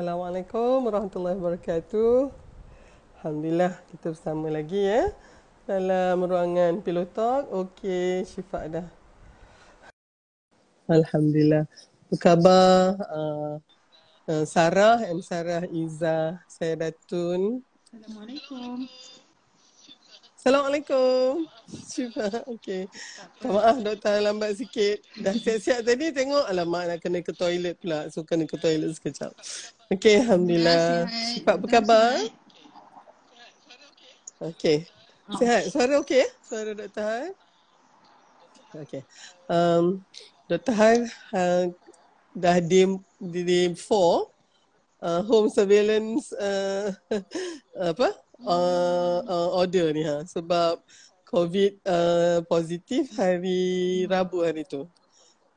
Assalamualaikum warahmatullahi wabarakatuh. Alhamdulillah kita bersama lagi ya eh? dalam ruangan Pillow Okey, Syifa dah. Alhamdulillah. Apa khabar uh, uh, Sarah and Sarah Iza Sayyidatun? Assalamualaikum. Assalamualaikum. Cuba. Okey. Tak maaf doktor lambat sikit. Dah siap-siap tadi tengok alamak nak kena ke toilet pula. So kena ke toilet sekejap. Okey, alhamdulillah. Cepat apa khabar? Okey. Sihat. Suara okey? Suara doktor Han? Okey. Um, doktor Han uh, dah di di 4 uh, home surveillance uh, apa? Uh, uh, order ni ha sebab covid uh, positif hari Rabu hari tu.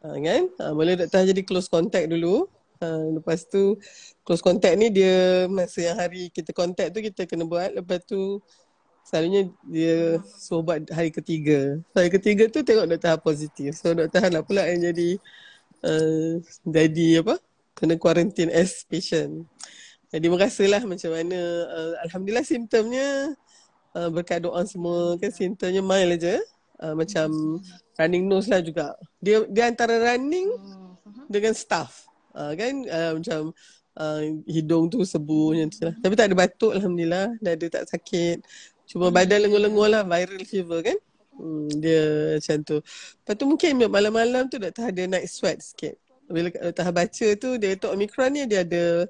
Uh, kan? Ha uh, boleh doktor jadi close contact dulu. uh, lepas tu close contact ni dia masa yang hari kita contact tu kita kena buat lepas tu Selalunya dia suruh hari ketiga. Hari ketiga tu tengok Dr. Han positif. So Dr. Han lah pula yang jadi uh, jadi apa? Kena quarantine as patient. Jadi eh, merasalah macam mana uh, Alhamdulillah simptomnya uh, eh, Berkat doa semua kan Simptomnya mild je uh, Macam running nose lah juga Dia, dia antara running Dengan staff uh, Kan uh, macam uh, Hidung tu sebu macam tu lah Tapi tak ada batuk Alhamdulillah Dah ada tak sakit Cuma badan lenguh-lenguh lah Viral fever kan hmm, Dia macam tu Lepas tu mungkin malam-malam tu Dah ada night sweat sikit Bila tahap baca tu Dia tu Omicron ni dia ada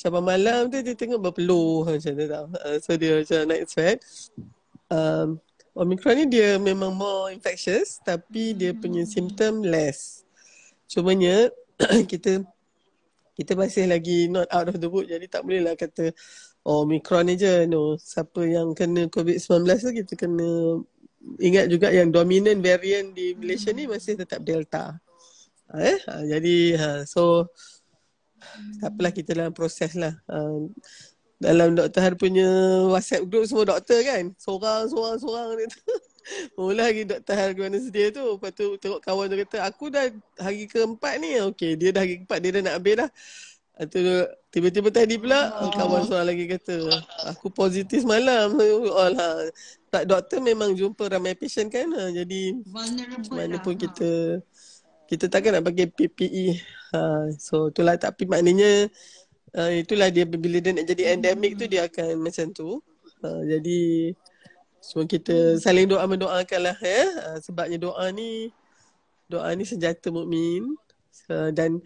Sampai malam tu dia tengok berpeluh macam tu tau. Uh, so dia macam naik sweat. Um, Omicron ni dia memang more infectious tapi dia punya symptom less. Cumanya kita kita masih lagi not out of the wood jadi tak boleh lah kata oh, Omicron ni je. No. Siapa yang kena COVID-19 tu kita kena ingat juga yang dominant variant di Malaysia ni masih tetap Delta. Eh? Ha, jadi ha, so tak apalah kita dalam proses lah. Um, dalam Dr. Har punya WhatsApp group semua doktor kan. Seorang, seorang, seorang dia tu. Oh lagi Dr. Har ke mana sedia tu. Lepas tu tengok kawan tu kata, aku dah hari keempat ni. Okay, dia dah hari keempat, dia dah nak habis dah. Lepas tiba-tiba tadi pula, oh. kawan seorang lagi kata, aku positif malam. Oh lah, tak doktor memang jumpa ramai patient kan. Ah, jadi, Vulnerable mana pun lah. kita kita takkan nak pakai PPE. Uh, ha, so itulah tapi maknanya uh, itulah dia bila dia nak jadi endemik tu dia akan macam tu. Uh, jadi semua kita saling doa mendoakan lah ya. Uh, sebabnya doa ni doa ni senjata mukmin uh, dan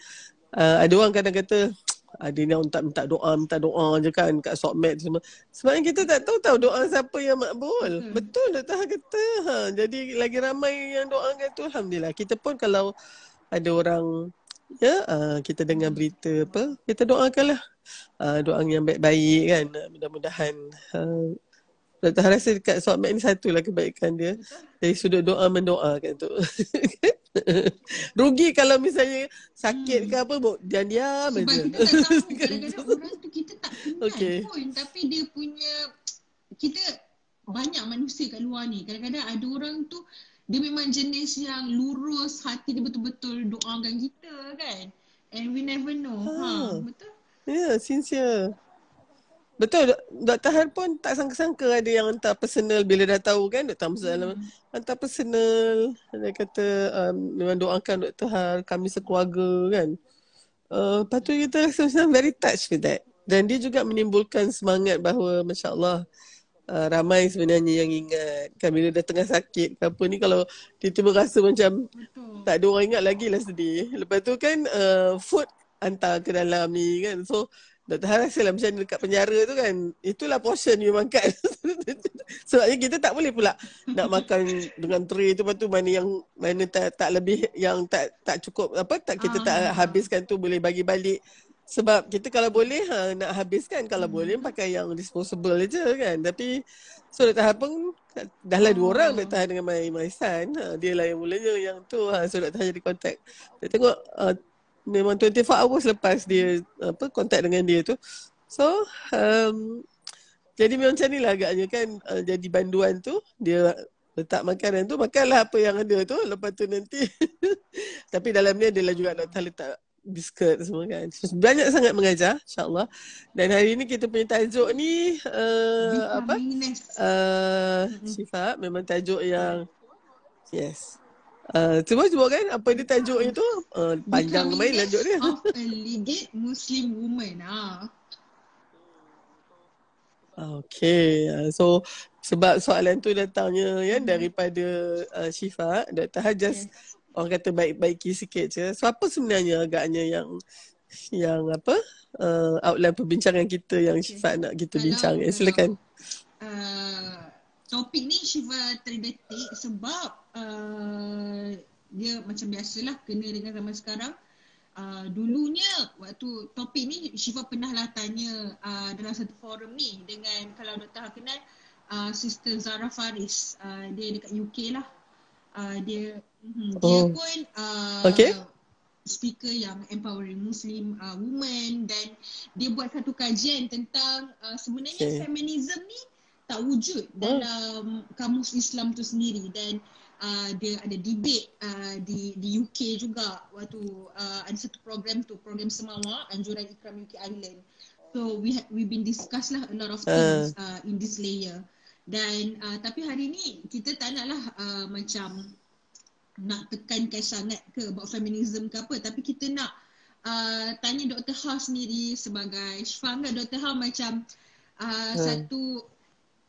uh, ada orang kadang kata ada ni orang tak minta doa minta doa je kan kat sokmed semua sebenarnya kita tak tahu tahu doa siapa yang makbul hmm. betul tak tahu kata ha. jadi lagi ramai yang doa kan tu alhamdulillah kita pun kalau ada orang ya uh, kita dengar berita apa kita doakanlah uh, doa yang baik-baik kan ah, mudah-mudahan uh, dan tak rasa dekat soal ni satu lah kebaikan dia. Dari sudut doa mendoakan tu. Rugi kalau misalnya sakit hmm. ke apa, bo, diam-diam Sebab aja. Sebab kita tak tahu kan kadang-kadang orang tu kita tak tahu. okay. pun. Tapi dia punya, kita banyak manusia kat luar ni. Kadang-kadang ada orang tu, dia memang jenis yang lurus hati dia betul-betul doakan kita kan. And we never know. Ha. Ha, betul? Ya, yeah, sincere. Betul, Dr. Han pun tak sangka-sangka ada yang hantar personal bila dah tahu kan Dr. Hamzah hmm. Hantar personal, dia kata um, memang doakan Dr. Han, kami sekeluarga kan uh, Lepas tu kita rasa macam very touched with that Dan dia juga menimbulkan semangat bahawa Masya Allah uh, Ramai sebenarnya yang ingat kan bila dah tengah sakit ke apa ni Kalau dia tiba rasa macam Betul. tak ada orang ingat lagi lah sedih Lepas tu kan uh, food hantar ke dalam ni kan So Dr. Haras lah macam dekat penjara tu kan Itulah portion you makan Sebabnya kita tak boleh pula Nak makan dengan tray tu Lepas tu mana yang Mana tak, tak lebih Yang tak tak cukup Apa tak kita uh-huh. tak ah. habiskan tu Boleh bagi balik Sebab kita kalau boleh ha, Nak habiskan Kalau hmm. boleh pakai yang disposable je kan Tapi So Dr. Haras pun Dah lah dua orang ah. Dr. Haras dengan my, my son ha, Dia lah yang mulanya yang tu ha, So Dr. Haras jadi contact Dia tengok uh, memang 24 hours lepas dia apa kontak dengan dia tu. So, um, jadi memang macam lah agaknya kan uh, jadi banduan tu dia letak makanan tu makanlah apa yang ada tu lepas tu nanti tapi dalam ni adalah juga nak letak biskut semua kan banyak sangat mengajar insyaallah dan hari ni kita punya tajuk ni uh, apa uh, sifat memang tajuk yang yes cuma uh, cuba kan apa dia tajuknya tu uh, panjang lumayan leader tajuk dia. Of a leader Muslim woman ah. Okay, uh, so sebab soalan tu datangnya ya, hmm. ya, daripada uh, Syifa, Dr. Hajas okay. orang kata baik-baiki sikit je. So apa sebenarnya agaknya yang yang apa uh, outline perbincangan kita yang okay. Syifa nak kita kalau, bincang. Eh, silakan. Kalau, uh, topik ni Syifa terdetik sebab Uh, dia macam biasalah kena dengan zaman sekarang uh, dulunya waktu topik ni Shifa pernahlah tanya uh, dalam satu forum ni dengan kalau Dr. tahu kenal uh, Sister Zara Faris uh, dia dekat UK lah uh, dia mhm, dia oh. pun uh, okay. speaker yang empowering Muslim uh, woman dan dia buat satu kajian tentang uh, sebenarnya okay. feminism ni tak wujud hmm. dalam kamus Islam tu sendiri dan uh, Uh, dia ada debate uh, di di UK juga waktu uh, ada satu program tu program semawa anjuran ikram UK Island. so we ha- we been discuss lah a lot of ah. things uh, in this layer dan uh, tapi hari ni kita tak naklah uh, macam nak tekankan sangat ke about feminism ke apa tapi kita nak uh, tanya Dr. Ha sendiri sebagai Shfang kan Dr. Ha macam uh, uh. satu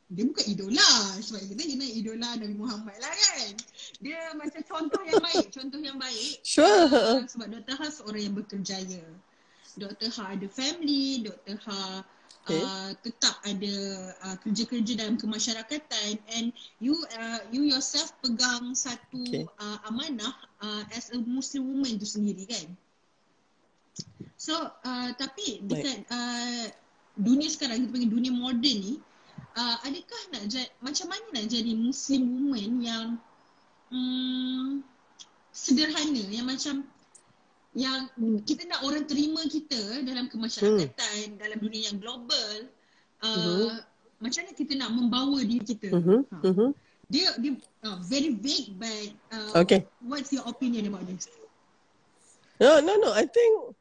dia bukan idola sebab kita tanya naik idola Nabi Muhammad lah kan dia macam contoh yang baik contoh yang baik sure ah, sebab Dr. Ha seorang yang berkerjaya Dr. Ha ada family Dr. Ha Okay. Uh, tetap ada uh, kerja-kerja dalam kemasyarakatan and you uh, you yourself pegang satu okay. uh, amanah uh, as a muslim woman tu sendiri kan so uh, tapi dekat uh, dunia sekarang kita panggil dunia moden ni uh, adakah nak jadi macam mana nak jadi muslim woman yang um, sederhana yang macam yang kita nak orang terima kita dalam kemasyarakatan hmm. dalam dunia yang global uh, uh-huh. macam mana kita nak membawa diri kita uh-huh. Uh-huh. dia dia uh, very vague but uh, okay. what's your opinion about this no no no i think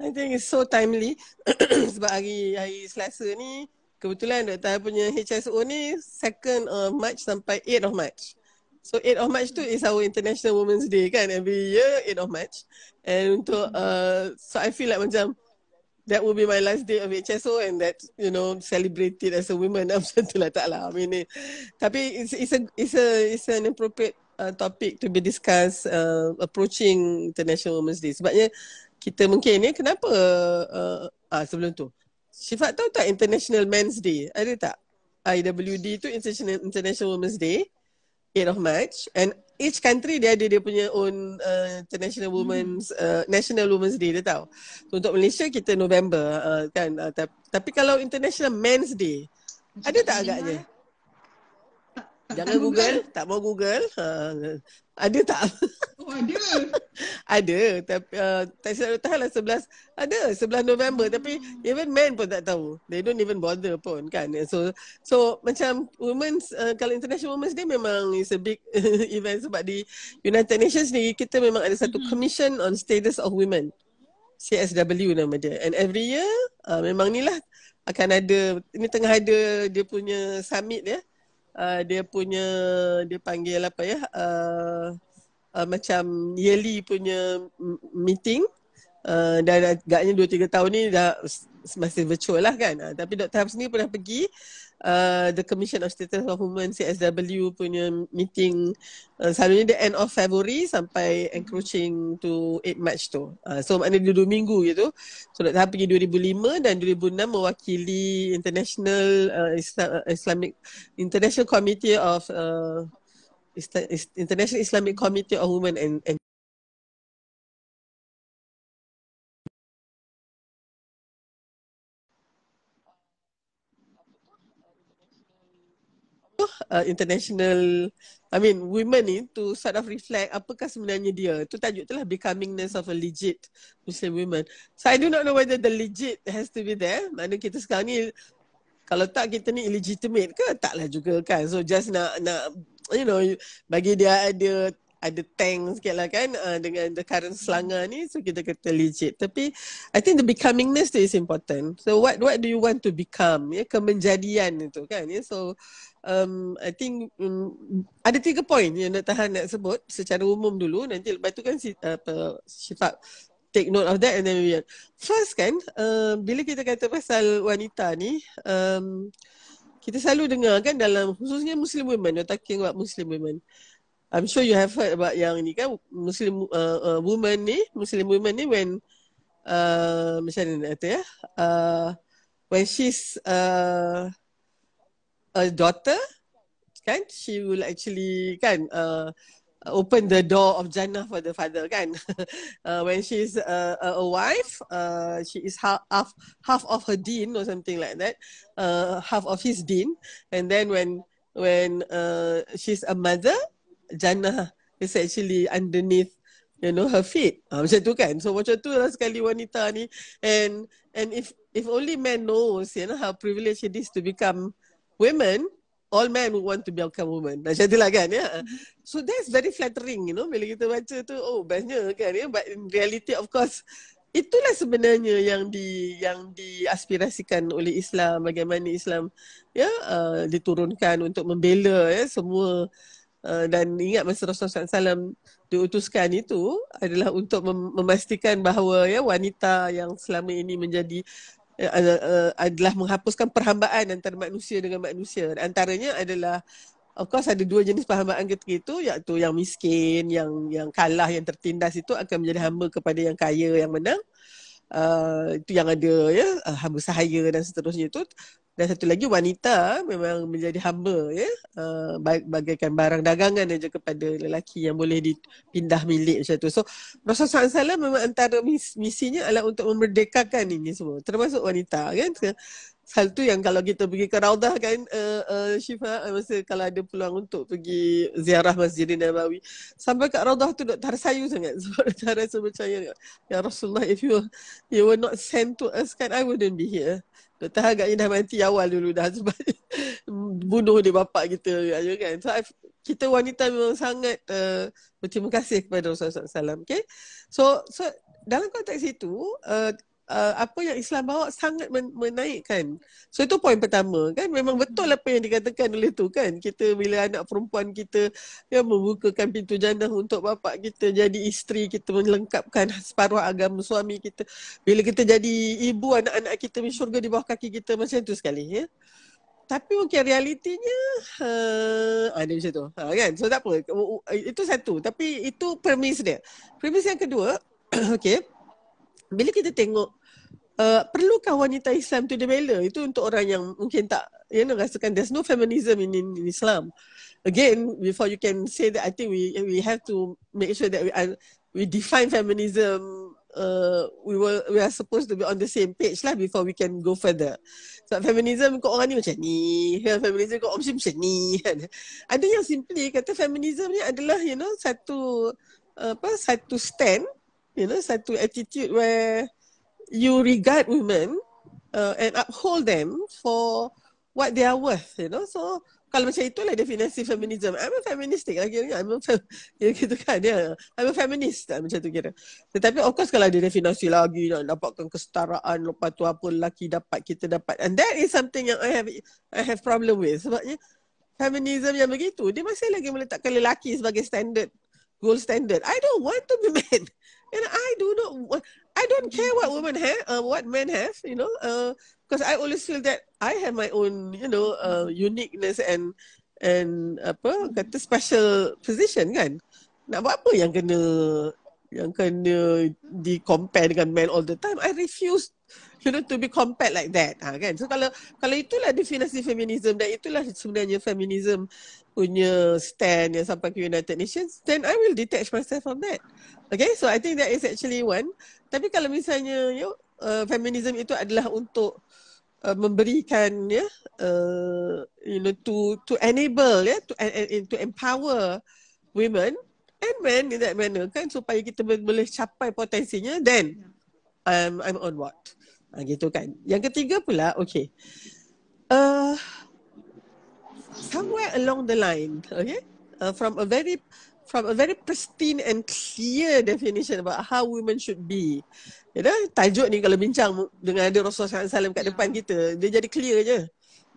I think it's so timely sebab hari hari Selasa ni kebetulan doktor punya HSO ni second of uh, March sampai 8 of March. So 8 of March tu is our International Women's Day kan every year 8 of March. And untuk uh, so I feel like macam that will be my last day of HSO and that you know celebrate it as a woman I'm tu lah tak lah I mean it. tapi it's, it's a it's a it's an appropriate uh, topic to be discussed uh, approaching International Women's Day sebabnya kita mungkin ni kenapa uh, uh ah sebelum tu Syifat tahu tak International Men's Day? Ada tak? IWD tu International, International Women's Day 8 of March and each country dia ada dia punya own uh, international women's hmm. uh, national women's day dia tahu. So, untuk Malaysia kita November uh, kan uh, tap, tapi kalau international men's day Macam ada tak agaknya? Lah. Jangan Google, tak mau Google. Uh, ada tak? Oh ada. ada tapi uh, tak saya tahu lah 11 ada 11 November oh. tapi even men pun tak tahu. They don't even bother pun kan. So so macam women uh, kalau International Women's Day memang is a big event sebab di United Nations ni kita memang ada satu hmm commission on status of women. CSW nama dia. And every year uh, memang ni lah akan ada ni tengah ada dia punya summit ya. Uh, dia punya dia panggil apa ya? Uh, uh, macam yearly punya meeting uh, dah, dah agaknya 2 3 tahun ni dah masih virtual lah kan uh, tapi Dr. Hafs ni pernah pergi uh, the Commission of Status of Women CSW punya meeting uh, selalunya the end of February sampai encroaching to 8 March tu. Uh, so maknanya dia dua minggu gitu. So Dr. Hafs pergi 2005 dan 2006 mewakili International uh, Islam, uh, Islamic International Committee of uh, International Islamic Committee of Women and, and Uh, international I mean women ni to sort of reflect apakah sebenarnya dia tu tajuk tu lah becomingness of a legit Muslim woman so I do not know whether the legit has to be there mana kita sekarang ni kalau tak kita ni illegitimate ke tak juga kan so just nak nak you know bagi dia ada ada tank sikit lah kan uh, dengan the current selangor ni so kita kata legit tapi I think the becomingness tu is important so what what do you want to become ya yeah, kemenjadian itu kan yeah, so um, I think um, ada tiga point yang nak tahan nak sebut secara umum dulu nanti lepas tu kan si, apa, Syifat take note of that and then we first kan uh, bila kita kata pasal wanita ni um, kita selalu dengar kan dalam khususnya Muslim women, you're talking about Muslim women. I'm sure you have heard about yang ni kan Muslim uh, uh, woman ni, Muslim women ni when uh, macam ni nak kata ya, uh, when she's uh, a daughter, kan, she will actually kan, uh, open the door of jannah for the father kan uh, when she's uh, a, a wife uh, she is ha-, half half of her deen or something like that uh, half of his deen and then when when uh, she's a mother jannah is actually underneath you know her feet ha, macam tu kan so macam tu lah sekali wanita ni and and if if only men knows you know how privileged it is to become women all men who want to be become woman. Macam itulah kan. Ya? Mm-hmm. So that's very flattering, you know, bila kita baca tu, oh bestnya kan. Ya? But in reality, of course, itulah sebenarnya yang di yang diaspirasikan oleh Islam, bagaimana Islam ya uh, diturunkan untuk membela ya, semua uh, dan ingat masa Rasulullah SAW diutuskan itu adalah untuk memastikan bahawa ya wanita yang selama ini menjadi Eh, eh, eh, adalah menghapuskan perhambaan antara manusia dengan manusia. Antaranya adalah of course ada dua jenis perhambaan ketika itu iaitu yang miskin, yang yang kalah, yang tertindas itu akan menjadi hamba kepada yang kaya, yang menang. Uh, itu yang ada ya uh, hamba sahaya dan seterusnya itu dan satu lagi wanita memang menjadi hamba ya uh, bagaikan barang dagangan saja kepada lelaki yang boleh dipindah milik macam tu. So Rasulullah SAW memang antara mis- misinya adalah untuk memerdekakan ini semua termasuk wanita kan hal tu yang kalau kita pergi ke Raudah kan uh, uh, Syifa eh, masa kalau ada peluang untuk pergi ziarah Masjid Nabawi sampai kat Raudah tu dah sayu sangat sebab saya rasa percaya ya Rasulullah if you you were not sent to us kan I wouldn't be here doktor agaknya dah mati awal dulu dah sebab bunuh dia bapak kita kan so I kita wanita memang sangat uh, berterima kasih kepada Rasulullah SAW. Okay? So, so dalam konteks itu, uh, Uh, apa yang Islam bawa sangat men- menaikkan. So itu poin pertama kan memang betul hmm. apa yang dikatakan oleh tu kan. Kita bila anak perempuan kita yang membukakan pintu jandah untuk bapa kita jadi isteri kita melengkapkan separuh agama suami kita. Bila kita jadi ibu anak-anak kita masuk syurga di bawah kaki kita macam tu sekali ya. Tapi mungkin realitinya ha, ada macam tu. Ha, kan? So tak apa. Itu satu. Tapi itu premis dia. Premis yang kedua. okay. Bila kita tengok uh, perlukah wanita Islam tu dibela? Itu untuk orang yang mungkin tak you know rasakan there's no feminism in, in in Islam. Again, before you can say that I think we we have to make sure that we uh, we define feminism uh, we were we are supposed to be on the same page lah before we can go further. So feminism kau orang ni macam ni, feminism kau option macam ni. Ada kan? yang simply kata feminism ni adalah you know satu apa satu stand, you know satu attitude where you regard women uh, and uphold them for what they are worth, you know. So kalau macam itulah definisi feminism. I'm a feminist lagi kira I'm a fem, ya, gitu kan. Yeah. I'm a feminist lah, macam tu kira. Tetapi of course kalau ada definisi lagi nak dapatkan kesetaraan lupa tu apa lelaki dapat kita dapat. And that is something yang I have I have problem with. Sebabnya feminism yang begitu dia masih lagi meletakkan lelaki sebagai standard gold standard. I don't want to be men. And I do not, I don't care what women have, uh, what men have, you know, because uh, I always feel that I have my own, you know, uh, uniqueness and, and apa, kata special position kan. Nak buat apa yang kena, yang kena di compare dengan men all the time. I refuse you know to be compared like that ha, kan so kalau kalau itulah definisi feminism dan itulah sebenarnya feminism punya stand yang sampai ke United Nations then I will detach myself from that okay so I think that is actually one tapi kalau misalnya you know, uh, feminism itu adalah untuk uh, memberikan ya yeah, uh, you know to to enable ya yeah, to uh, to empower women and men in that manner kan supaya kita boleh capai potensinya then I'm, I'm on what? Ha, gitu kan. Yang ketiga pula, okay. Uh, somewhere along the line, okay, uh, from a very from a very pristine and clear definition about how women should be. You know, tajuk ni kalau bincang dengan ada Rasulullah SAW kat ya. depan kita, dia jadi clear je.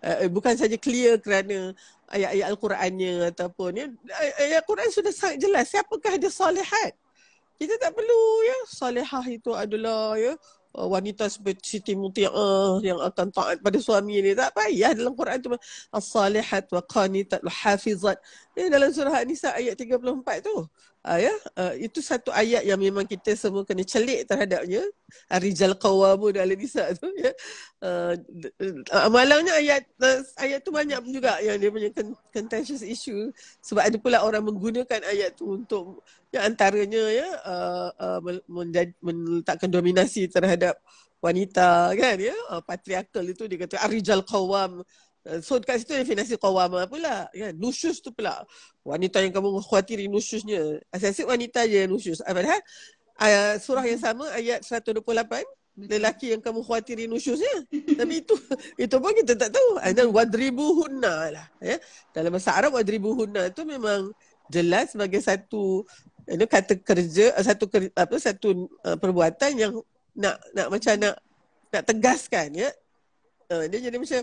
Uh, eh, bukan saja clear kerana ayat-ayat Al-Qurannya ataupun ya. ayat Al-Quran sudah sangat jelas siapakah dia solehat. Kita tak perlu ya, solehah itu adalah ya, uh, wanita seperti Siti Mutiah yang akan taat pada suami ini. Tak payah dalam Quran cuma as-salihat wa qanitat wa hafizat. Eh, dalam surah An-Nisa ayat 34 tu. Ha, ya? ha, itu satu ayat yang memang kita semua kena celik terhadapnya. Rijal Qawamu dalam Nisa tu. Ya? Ha, malangnya ayat ayat tu banyak juga yang dia punya contentious issue. Sebab ada pula orang menggunakan ayat tu untuk ya, antaranya ya, uh, uh, meletakkan dominasi terhadap wanita kan ya patriarkal itu dia kata arijal qawam uh, Eh, so dekat situ definisi qawama pula kan? Nusyus tu pula Wanita yang kamu khawatiri nusyusnya Asyik-asyik wanita je yang nusyus ah, Padahal uh, surah yang sama ayat 128 Betul. Lelaki yang kamu khawatiri nusyusnya Tapi itu itu pun kita tak tahu And ah, then wadribu hunna lah ya? Dalam bahasa Arab wadribu hunna tu memang Jelas sebagai satu ini kata kerja eh, satu apa satu uh, perbuatan yang nak nak macam nak nak tegaskan ya uh, dia jadi macam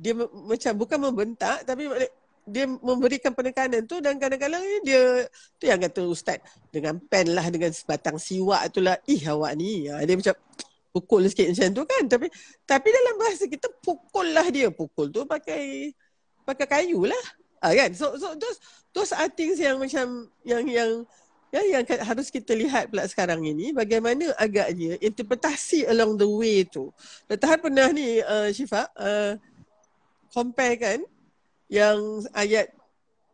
dia macam bukan membentak tapi dia memberikan penekanan tu dan kadang-kadang dia tu yang kata ustaz dengan pen lah dengan sebatang siwak tu lah ih awak ni ha, dia macam pukul sikit macam tu kan tapi tapi dalam bahasa kita pukul lah dia pukul tu pakai pakai kayu lah ah, kan so so those those are things yang macam yang yang ya, yang harus kita lihat pula sekarang ini bagaimana agaknya interpretasi along the way tu. Tahan pernah ni uh, Syifa uh, compare kan yang ayat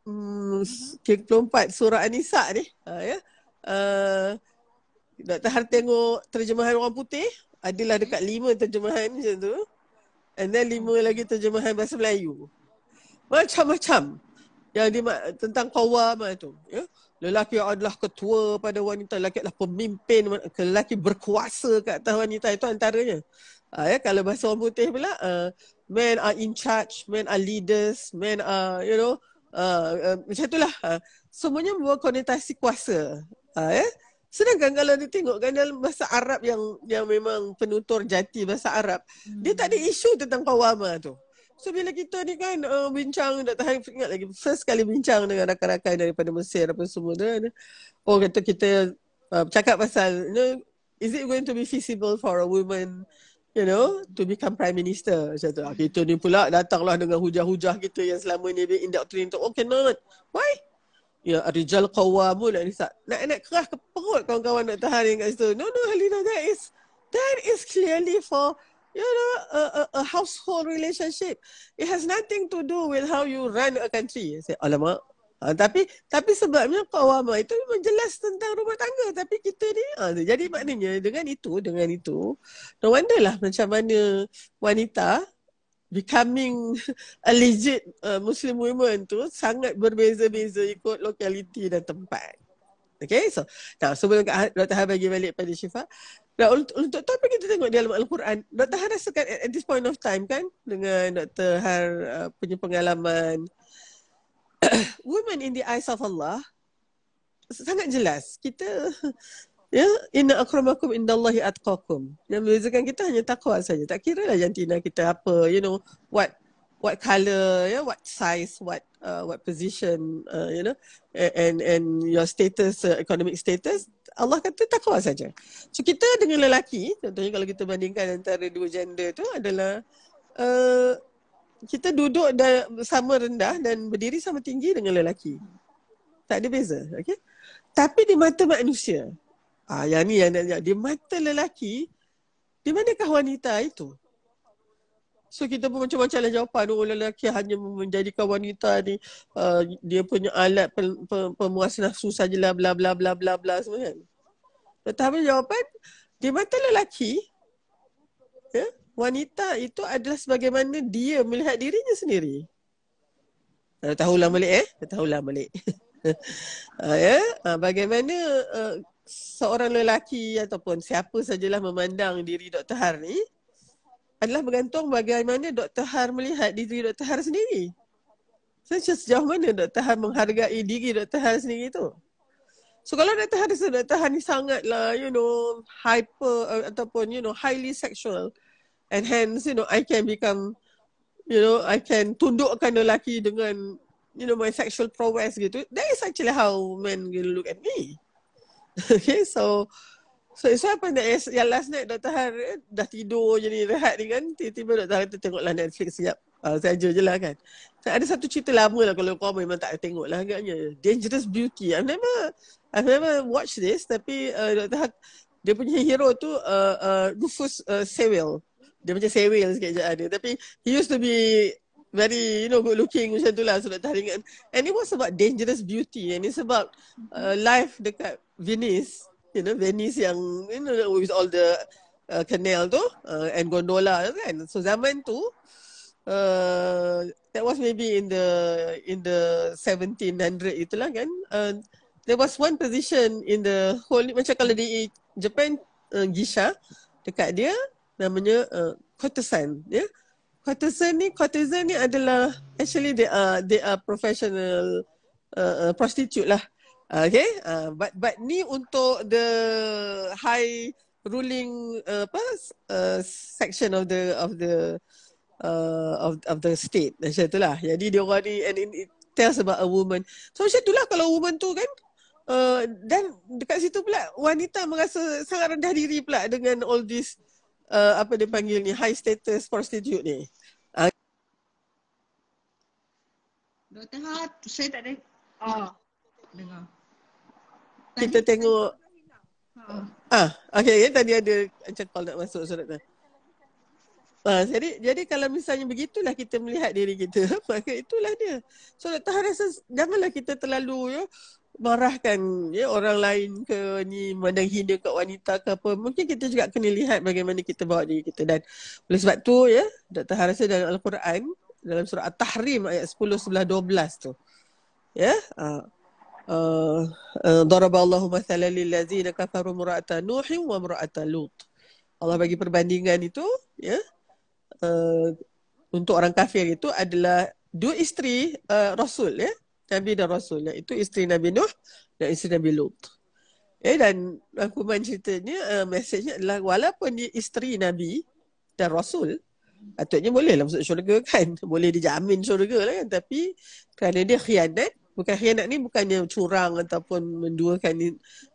um, hmm, 24 surah An-Nisa ni uh, ya. Uh, eh, Dr. Har tengok terjemahan orang putih adalah dekat lima terjemahan macam tu. And then lima lagi terjemahan bahasa Melayu. Macam-macam yang di, tentang kawam tu. Ya. Lelaki adalah ketua pada wanita, lelaki adalah pemimpin, lelaki berkuasa kat atas wanita itu antaranya. Uh, ah, yeah, kalau bahasa orang putih pula, uh, men are in charge, men are leaders, men are, you know, uh, uh, macam itulah. Uh, semuanya membawa konotasi kuasa. Uh, ah, yeah. Sedangkan kalau dia tengok kan dalam bahasa Arab yang yang memang penutur jati bahasa Arab, hmm. dia tak ada hmm. isu tentang kawama tu. So bila kita ni kan uh, bincang, tak tahan ingat lagi, first kali bincang dengan rakan-rakan daripada Mesir apa semua tu Oh kata kita uh, cakap pasal, you know, is it going to be feasible for a woman you know, to become prime minister. Macam tu. Ah, kita ni pula datanglah dengan hujah-hujah kita yang selama ni being indoctrinated. Oh, cannot. Why? Ya, Rijal Qawwamul Anisat. Nak nak kerah ke perut kawan-kawan Dr. Hari kat situ. No, no, Halina, that is, that is clearly for, you know, a, a, a household relationship. It has nothing to do with how you run a country. Saya, alamak, Ha, tapi tapi sebabnya qawama itu memang jelas tentang rumah tangga tapi kita ni ha, jadi maknanya dengan itu dengan itu no wonder lah macam mana wanita becoming a legit uh, muslim woman tu sangat berbeza-beza ikut lokaliti dan tempat. Okay, so nah, sebelum Kak ha-, Dr. bagi balik pada Syifa, nah, untuk, untuk topik kita tengok dalam Al-Quran, Dr. Har rasakan at, at, this point of time kan, dengan Dr. Har uh, punya pengalaman, women in the eyes of Allah sangat jelas kita ya inna akramakum indallahi atqakum yang membezakan kita hanya takwa saja tak kira lah jantina kita apa you know what what color yeah what size what uh, what position uh, you know and and your status uh, economic status Allah kata takwa saja so kita dengan lelaki contohnya kalau kita bandingkan antara dua gender tu adalah uh, kita duduk sama rendah dan berdiri sama tinggi dengan lelaki. Tak ada beza, okey? Tapi di mata manusia, ah yang ni yang, yang, di mata lelaki, di manakah wanita itu? So kita pun macam-macam lah jawapan oh, lelaki hanya menjadikan wanita ni uh, dia punya alat pem, pem, pemuas nafsu sajalah bla bla bla bla bla semua kan. Tetapi jawapan di mata lelaki ya yeah? wanita itu adalah sebagaimana dia melihat dirinya sendiri. Uh, eh, tahu lah balik eh. Tahu lah balik. uh, ya, yeah? bagaimana uh, seorang lelaki ataupun siapa sajalah memandang diri Dr. Har ni adalah bergantung bagaimana Dr. Har melihat diri Dr. Har sendiri. So, sejauh mana Dr. Har menghargai diri Dr. Har sendiri tu? So kalau Dr. Har rasa Dr. Har ni sangatlah you know hyper uh, ataupun you know highly sexual, And hence, you know, I can become, you know, I can tundukkan lelaki dengan, you know, my sexual prowess gitu. That is actually how men will look at me. okay, so, so it's happened that yeah, last night Dr. Har eh, dah tidur je ni, rehat ni kan. Tiba-tiba Dr. Har tu tengoklah Netflix siap. Uh, ah, saja je lah kan. So, ada satu cerita lama lah kalau kau memang tak tengok lah agaknya. Dangerous Beauty. I've never, I've never watched this tapi uh, Dr. Har, dia punya hero tu uh, uh, Rufus uh, Sewell dia macam sewel sikit je ada tapi he used to be very you know good looking macam tu lah sebab tak ingat and it was about dangerous beauty and it's about uh, life dekat Venice you know Venice yang you know with all the uh, canal tu uh, and gondola kan so zaman tu uh, that was maybe in the in the 1700 itulah kan and uh, there was one position in the whole macam kalau di Japan uh, Gisha dekat dia namanya uh, courtesan ya yeah? courtesan ni courtesan ni adalah actually they are they are professional uh, uh, prostitute lah okay uh, but but ni untuk the high ruling uh, apa uh, section of the of the uh, of of the state macam itulah jadi dia orang ni and it, tells about a woman so macam itulah kalau woman tu kan uh, dan dekat situ pula wanita merasa sangat rendah diri pula dengan all this uh, apa dia panggil ni high status prostitute ni. Uh. Doktor Ha, saya tak ada. Oh. Dengar. Kita tadi tengok. Ha. Ah, ha. ha. okey, ya, tadi ada macam call nak masuk surat tu. Ha, jadi, jadi kalau misalnya begitulah kita melihat diri kita, maka itulah dia. So, tak ha rasa janganlah kita terlalu ya, marahkan ya orang lain ke ni menghina kat wanita ke apa mungkin kita juga kena lihat bagaimana kita bawa diri kita dan oleh sebab tu ya Dr. Harasa dalam Al-Quran dalam surah At-Tahrim ayat 10 sebelah 12 tu ya uh, daraballahu mathalan lil ladzina kafaru mar'ata nuhin wa mar'ata lut Allah bagi perbandingan itu ya uh, untuk orang kafir itu adalah dua isteri uh, rasul ya Nabi dan Rasul itu isteri Nabi Nuh dan isteri Nabi Lut. Eh dan rangkuman ceritanya uh, message-nya adalah walaupun dia isteri Nabi dan Rasul patutnya boleh lah masuk syurga kan boleh dijamin syurga lah kan tapi kerana dia khianat bukan khianat ni bukannya curang ataupun menduakan eh,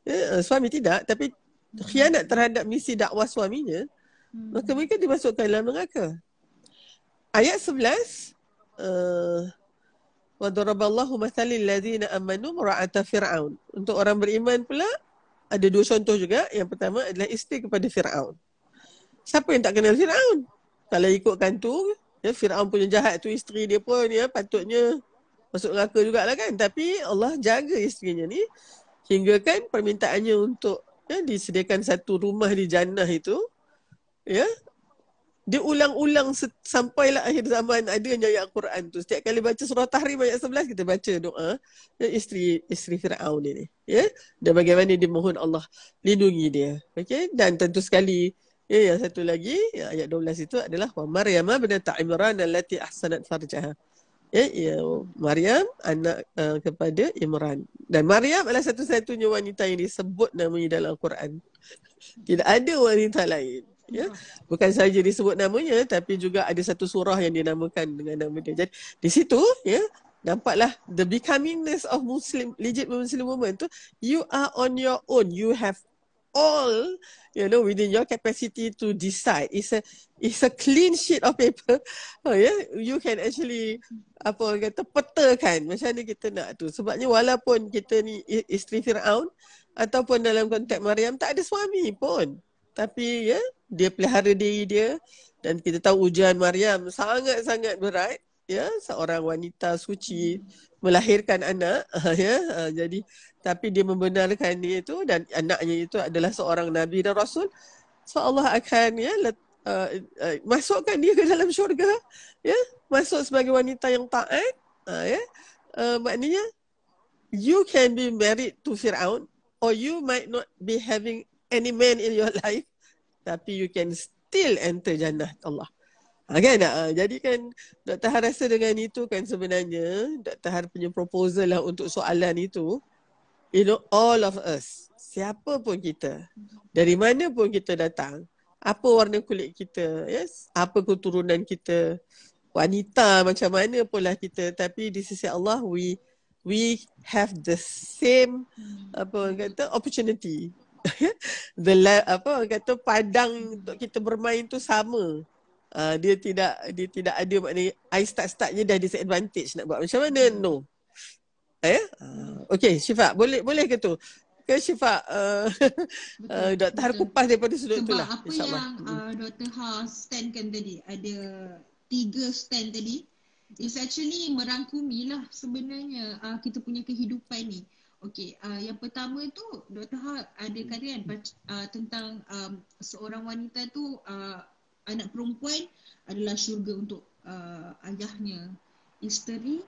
eh, suami tidak tapi khianat terhadap misi dakwah suaminya maka mereka dimasukkan dalam neraka ayat 11 uh, eh, Wa daraballahu mathali alladhina amanu mura'ata fir'aun. Untuk orang beriman pula, ada dua contoh juga. Yang pertama adalah isteri kepada Fir'aun. Siapa yang tak kenal Fir'aun? Kalau ikutkan tu, ya, Fir'aun punya jahat tu isteri dia pun ya, patutnya masuk neraka jugalah kan. Tapi Allah jaga isterinya ni. Hingga kan permintaannya untuk ya, disediakan satu rumah di jannah itu. Ya, dia ulang-ulang se- sampailah akhir zaman ada ayat Quran tu. Setiap kali baca surah Tahrim ayat 11 kita baca doa ya, isteri isteri Firaun ini. Ya. Dan bagaimana dia mohon Allah lindungi dia. Okey dan tentu sekali ya, yang satu lagi ya, ayat 12 itu adalah wa Maryam binti Imran allati ahsanat farjaha. Ya, ya Maryam anak uh, kepada Imran. Dan Maryam adalah satu-satunya wanita yang disebut namanya dalam Quran. Tidak ada wanita lain ya hmm. bukan saja disebut namanya tapi juga ada satu surah yang dinamakan dengan nama dia jadi di situ ya nampaklah the becomingness of muslim legit muslim woman tu you are on your own you have all you know within your capacity to decide it's a it's a clean sheet of paper oh yeah you can actually apa orang kata petakan macam mana kita nak tu sebabnya walaupun kita ni isteri Firaun ataupun dalam konteks Maryam tak ada suami pun tapi ya dia pelihara diri dia dan kita tahu ujian Maryam sangat-sangat berat ya seorang wanita suci melahirkan anak ya ha, jadi tapi dia membenarkan dia itu dan anaknya itu adalah seorang nabi dan rasul so Allah akan ya let, uh, uh, masukkan dia ke dalam syurga ya masuk sebagai wanita yang taat uh, ya uh, maknanya you can be married to Firaun or you might not be having any man in your life tapi you can still enter jannah Allah. Ha, kan? Ha, jadi kan Dr. Har rasa dengan itu kan sebenarnya Dr. Har punya proposal lah untuk soalan itu you know all of us siapa pun kita dari mana pun kita datang apa warna kulit kita yes apa keturunan kita wanita macam mana pula kita tapi di sisi Allah we we have the same apa kata opportunity the apa kata padang untuk kita bermain tu sama. Uh, dia tidak dia tidak ada maknanya I start dia dah disadvantage nak buat macam mana no. Eh? Uh, okay Syifa boleh boleh ke tu? Ke Syifa uh, uh, doktor Har kupas daripada sudut Sebab itulah. Apa yang uh, doktor stand kan tadi ada tiga stand tadi is actually merangkumi lah sebenarnya uh, kita punya kehidupan ni. Okey, uh, yang pertama tu Dr. Ha ada hmm. kata kan uh, tentang um, seorang wanita tu uh, anak perempuan adalah syurga untuk uh, ayahnya. Isteri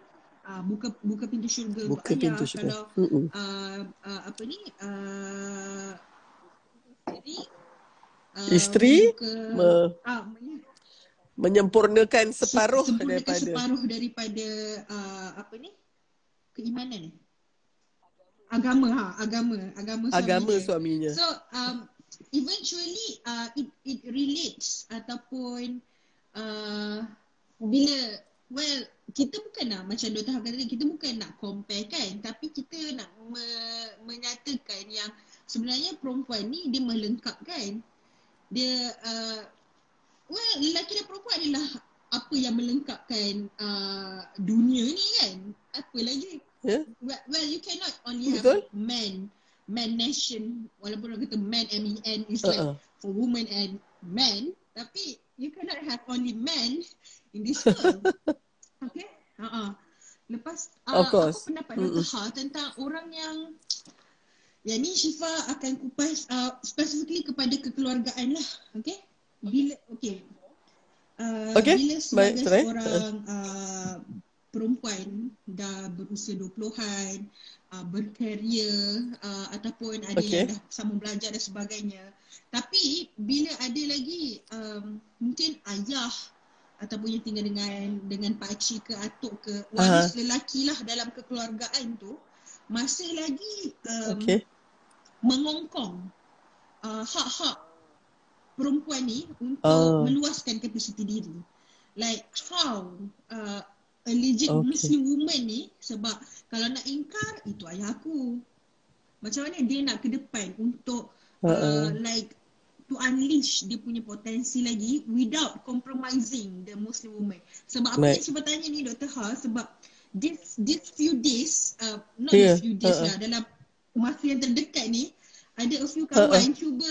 uh, buka buka pintu syurga buka untuk pintu syurga. kalau hmm, hmm. uh, uh, apa ni uh, uh, isteri me- uh, menyempurnakan separuh daripada separuh daripada uh, apa ni keimanan agama ha agama agama suaminya. agama suaminya so um eventually uh, it it relates ataupun uh, bila well kita bukan nak macam Dr. Hakan tadi kita bukan nak compare kan tapi kita nak me- menyatakan yang sebenarnya perempuan ni dia melengkap kan dia uh, well lelaki dan perempuan adalah apa yang melengkapkan uh, dunia ni kan apa lagi Yeah. Ya? Well, you cannot only have Betul? men, men nation. Walaupun orang kata men, M E N is like uh-uh. for women and men. Tapi you cannot have only men in this world. okay? Uh-uh. Lepas uh, of course. apa pendapat mm -mm. tentang orang yang Ya ni Syifa akan kupas uh, specifically kepada kekeluargaan lah. Okay? Bila, okay. Uh, okay. Bila sebagai orang. uh, perempuan dah berusia 20-an, uh, ah, berkarya uh, ataupun ada okay. yang dah sama belajar dan sebagainya. Tapi bila ada lagi um, mungkin ayah ataupun yang tinggal dengan dengan pakcik ke atuk ke waris uh-huh. lelaki lah dalam kekeluargaan tu masih lagi um, okay. mengongkong uh, hak-hak perempuan ni untuk oh. meluaskan kapasiti diri. Like how uh, a legit okay. Muslim woman ni sebab kalau nak ingkar itu ayah aku. Macam mana dia nak ke depan untuk uh, like to unleash dia punya potensi lagi without compromising the Muslim woman. Sebab apa yang sebab tanya ni Dr. Ha sebab this this few days uh, not yeah. few days Uh-oh. lah dalam masa yang terdekat ni ada a few uh-uh. kawan Uh-oh. cuba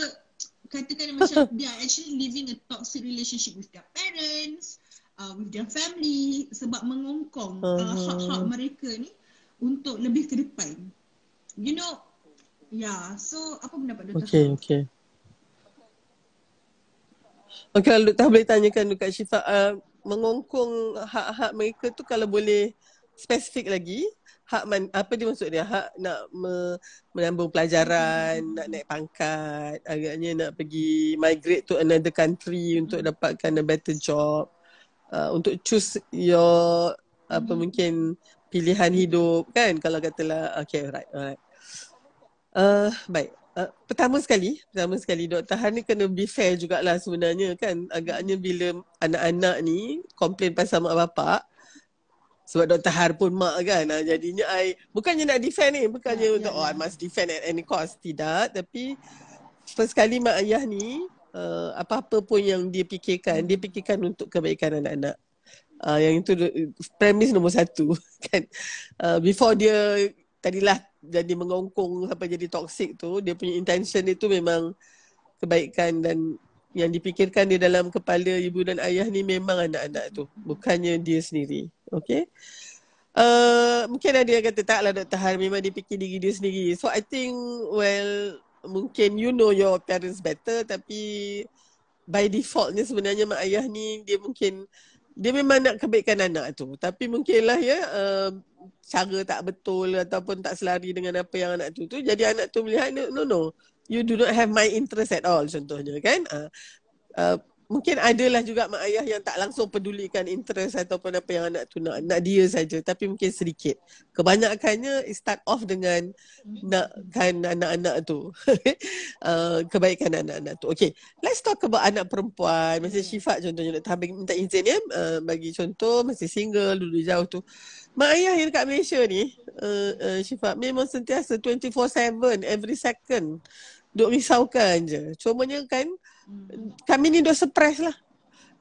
katakan macam they are actually living a toxic relationship with their parents uh, with their family sebab mengongkong uh-huh. uh, huh mhm. uh mereka ni untuk lebih ke depan. You know, yeah. So, apa pendapat Dr. Okay, Tahu? okay. Okay, kalau tak boleh tanyakan dekat Syifa uh, mengongkong hak-hak mereka tu kalau boleh spesifik lagi hak man, apa dia maksud dia hak nak me, menambung pelajaran mm. nak naik pangkat agaknya nak pergi migrate to another country untuk dapatkan a better job mm. Uh, untuk choose your apa mm-hmm. mungkin pilihan hidup kan kalau katalah okay right right uh, baik uh, pertama sekali pertama sekali doktor Han ni kena be fair jugalah sebenarnya kan agaknya bila anak-anak ni komplain pasal mak bapak sebab Dr. Har pun mak kan ah, Jadinya I Bukannya nak defend ni eh. Bukannya ya, untuk ya, ya. Oh I ya. must defend at any cost Tidak Tapi First kali mak ayah ni uh, apa-apa pun yang dia fikirkan dia fikirkan untuk kebaikan anak-anak uh, yang itu premis nombor satu kan uh, before dia tadilah jadi mengongkong sampai jadi toksik tu dia punya intention itu memang kebaikan dan yang dipikirkan di dalam kepala ibu dan ayah ni memang anak-anak tu bukannya dia sendiri Okay. Uh, mungkin ada yang kata tak lah Dr. Har Memang dia fikir diri dia sendiri So I think well mungkin you know your parents better tapi by default ni sebenarnya mak ayah ni dia mungkin dia memang nak kebaikan anak tu tapi mungkinlah ya uh, cara tak betul ataupun tak selari dengan apa yang anak tu tu jadi anak tu melihat no no, you do not have my interest at all contohnya kan uh, uh, mungkin adalah juga mak ayah yang tak langsung pedulikan interest ataupun apa yang anak tu nak nak dia saja tapi mungkin sedikit kebanyakannya start off dengan nak kan anak-anak tu uh, kebaikan anak-anak tu okey let's talk about anak perempuan macam hmm. Syifat contohnya nak tambah minta izin ya uh, bagi contoh masih single dulu jauh tu mak ayah yang dekat Malaysia ni uh, eh, uh, Syifat memang sentiasa 24/7 every second Duk risaukan je. Cumanya kan Mm. kami ni dah stres lah.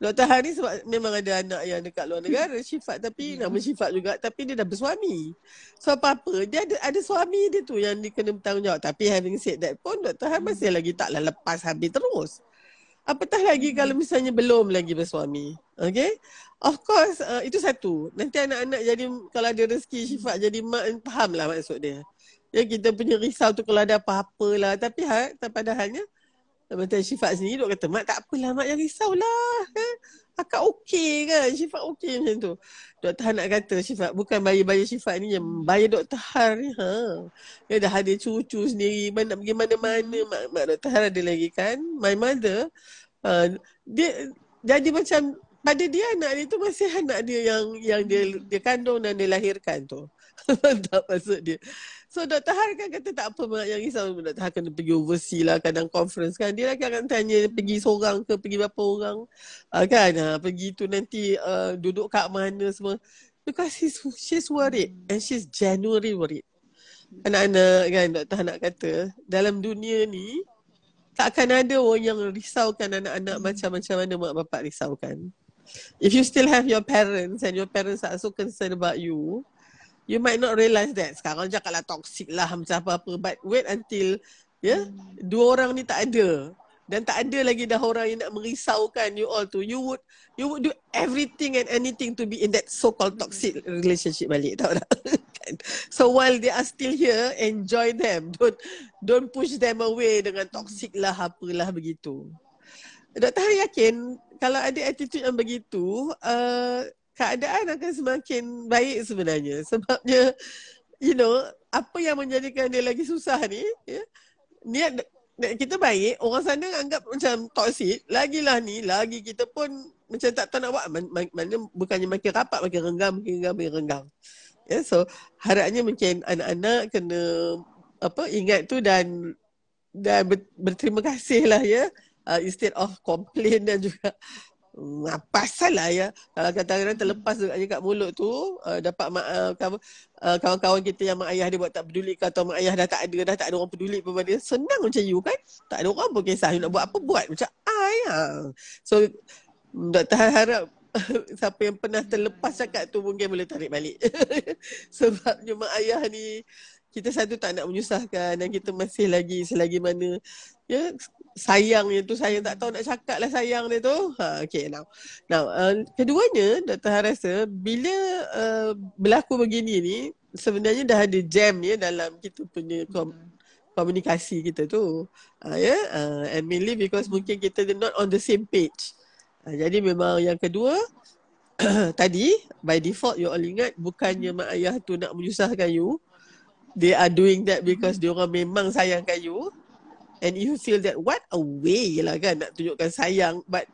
Doktor Hari sebab memang ada anak yang dekat luar negara, sifat tapi hmm. nama sifat juga tapi dia dah bersuami. So apa-apa, dia ada, ada suami dia tu yang dia kena bertanggungjawab. Tapi having said that pun Doktor Hari hmm. masih mm. lagi taklah lepas habis terus. Apatah lagi hmm. kalau misalnya belum lagi bersuami. Okay. Of course, uh, itu satu. Nanti anak-anak jadi, kalau ada rezeki mm. sifat jadi mak, faham lah maksud dia. Ya, kita punya risau tu kalau ada apa-apa lah. Tapi ha, pada macam Syifat sendiri duk kata, Mak tak apalah, Mak jangan risau lah. Eh. Akak okey kan? Syifat okey macam tu. Doktor Han nak kata, Syifat, bukan bayi-bayi Syifat ni yang bayi Doktor Han ni. Ha? Dia dah ada cucu sendiri. Mak nak pergi mana-mana. Mak, Mak Doktor Han ada lagi kan? My mother. Uh, dia jadi macam pada dia anak dia tu masih anak dia yang yang dia dia kandung dan dia lahirkan tu. tak maksud dia. So Dr. Har kan kata tak apa banyak yang risau Dr. Har kena pergi overseas lah kadang conference kan Dia kan akan tanya pergi seorang ke pergi berapa orang uh, Kan uh, pergi tu nanti uh, duduk kat mana semua Because he's, she's worried and she's genuinely worried Anak-anak kan Dr. Har nak kata Dalam dunia ni tak akan ada orang yang risaukan anak-anak macam-macam mana mak bapak risaukan. If you still have your parents and your parents are so concerned about you, You might not realise that Sekarang je kalau toxic lah Macam apa-apa But wait until Ya yeah, hmm. Dua orang ni tak ada Dan tak ada lagi dah orang Yang nak merisaukan you all tu You would You would do everything and anything To be in that so-called toxic relationship balik Tahu tak? So while they are still here Enjoy them Don't Don't push them away Dengan toxic lah Apalah begitu Dr. Han yakin Kalau ada attitude yang begitu uh, keadaan akan semakin baik sebenarnya sebabnya you know apa yang menjadikan dia lagi susah ni ya niat kita baik orang sana anggap macam toxic lagilah ni lagi kita pun macam tak tahu nak buat mana bukannya makin rapat makin renggang makin renggang makin renggang ya yeah, so harapnya mungkin anak-anak kena apa ingat tu dan dan berterima kasihlah ya yeah, uh, instead of complain dan juga Hmm, apa ah, lah ya kalau kata-kata terlepas dekat kat mulut tu uh, dapat mak, uh, eh, eh, kawan-kawan kita yang mak ayah dia buat tak peduli kau atau mak ayah dah tak ada dah tak ada orang peduli pun pada senang macam you kan tak ada orang pun kisah you nak buat apa buat macam ayah so hmm, doktor harap siapa yang pernah terlepas cakap tu mungkin boleh tarik balik sebab mak ayah ni kita satu tak nak menyusahkan dan kita masih lagi selagi mana ya sayangnya tu saya tak tahu nak cakap lah sayang dia tu. Ha, okay now. Now, uh, keduanya Dr. Han rasa bila uh, berlaku begini ni sebenarnya dah ada jam ya dalam kita punya kom- hmm. komunikasi kita tu. Uh, ya, yeah? uh, and mainly because mungkin kita not on the same page. Uh, jadi memang yang kedua tadi by default you all ingat bukannya mak ayah tu nak menyusahkan you. They are doing that because dia orang memang sayangkan you. And you feel that what a way lah kan nak tunjukkan sayang but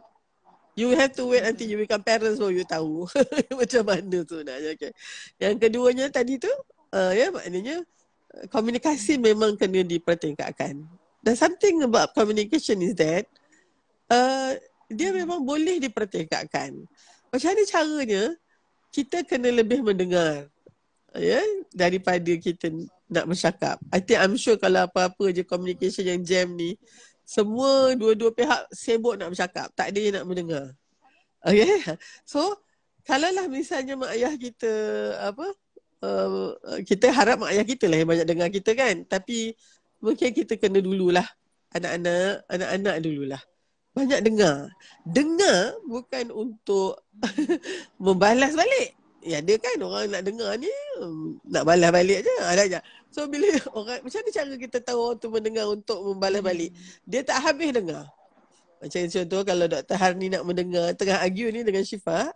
you have to wait until you become parents so you tahu macam mana tu nak. Okay. Yang keduanya tadi tu uh, ya maknanya uh, komunikasi memang kena dipertingkatkan. Dan something about communication is that uh, dia memang boleh dipertingkatkan. Macam mana caranya kita kena lebih mendengar ya daripada kita nak bercakap. I think I'm sure kalau apa-apa je communication yang jam ni, semua dua-dua pihak sibuk nak bercakap. Tak ada yang nak mendengar. Okay? So, kalau lah misalnya mak ayah kita, apa, uh, kita harap mak ayah kita lah yang banyak dengar kita kan. Tapi, mungkin kita kena dululah. Anak-anak, anak-anak dululah. Banyak dengar. Dengar bukan untuk membalas balik. Ya ada kan orang nak dengar ni Nak balas balik je ada ah, je So bila orang Macam mana cara kita tahu orang tu mendengar untuk membalas hmm. balik Dia tak habis dengar Macam contoh kalau Dr. Har ni nak mendengar Tengah argue ni dengan Syifa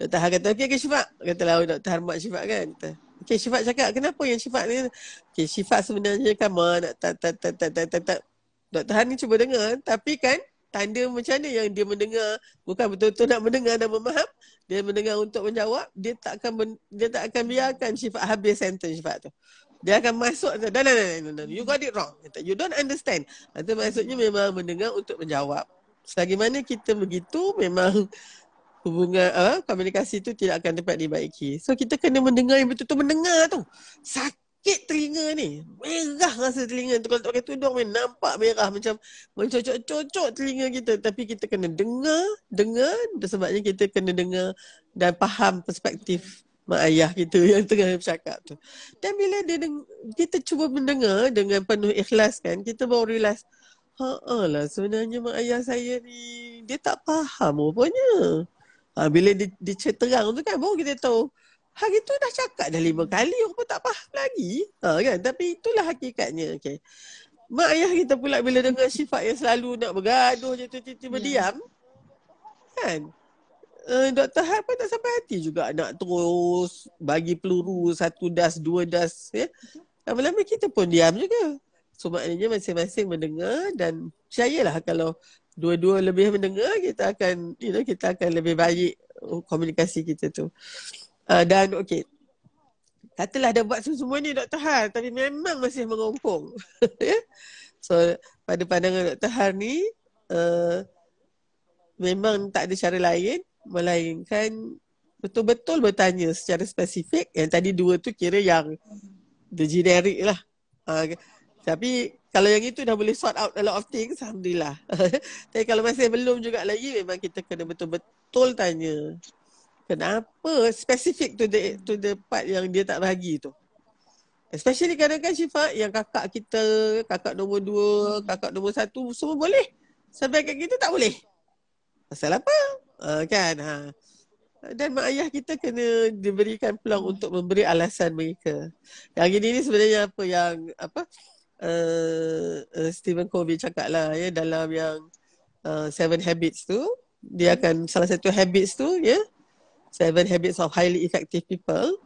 Dr. Har kata okay, okay Syifa Katalah oh, Dr. Har buat Syifa kan Okay Syifa cakap kenapa yang Syifa ni Okay Syifa sebenarnya kan tak tak tak tak tak tak Dr. Han ni cuba dengar tapi kan tanda macam mana yang dia mendengar bukan betul-betul nak mendengar dan memaham dia mendengar untuk menjawab dia tak akan dia tak akan biarkan sifat habis sentence sifat tu dia akan masuk dan dan dan dan you got it wrong you don't understand itu maksudnya memang mendengar untuk menjawab selagi mana kita begitu memang hubungan uh, komunikasi tu tidak akan dapat dibaiki so kita kena mendengar yang betul-betul mendengar tu sak sakit telinga ni. Merah rasa telinga tu kalau tak pakai tudung main nampak merah macam mencocok-cocok telinga kita tapi kita kena dengar, dengar sebabnya kita kena dengar dan faham perspektif mak ayah kita yang tengah bercakap tu. Dan bila dia deng- kita cuba mendengar dengan penuh ikhlas kan, kita baru realize Ha lah sebenarnya mak ayah saya ni dia tak faham rupanya. Ha, bila dia, dia terang tu kan baru kita tahu Hari tu dah cakap dah lima kali orang pun tak faham lagi. Ha, kan? Tapi itulah hakikatnya. Okay. Mak ayah kita pula bila dengar sifat yang selalu nak bergaduh je tiba-tiba yeah. Hmm. diam. Kan? Uh, eh, Dr. Han pun tak sampai hati juga nak terus bagi peluru satu das, dua das. Ya? Lama-lama kita pun diam juga. So maknanya masing-masing mendengar dan percayalah kalau dua-dua lebih mendengar kita akan you know, kita akan lebih baik oh, komunikasi kita tu uh, dan okey katalah dah buat semua ni Dr. Har tapi memang masih mengompong ya? so pada pandangan Dr. Har ni uh, memang tak ada cara lain melainkan betul-betul bertanya secara spesifik yang tadi dua tu kira yang the generic lah uh, tapi kalau yang itu dah boleh sort out a lot of things, Alhamdulillah. Tapi kalau masih belum juga lagi, memang kita kena betul-betul tanya kenapa specific to the to the part yang dia tak bagi tu especially kadang-kadang Syifa yang kakak kita kakak nombor dua kakak nombor satu semua boleh sampai kat kita tak boleh pasal apa uh, kan ha dan mak ayah kita kena diberikan peluang hmm. untuk memberi alasan mereka. Yang ini ni sebenarnya apa yang apa uh, uh, Stephen Covey cakap lah ya dalam yang uh, Seven Habits tu dia akan salah satu habits tu ya yeah, Seven Habits of Highly Effective People.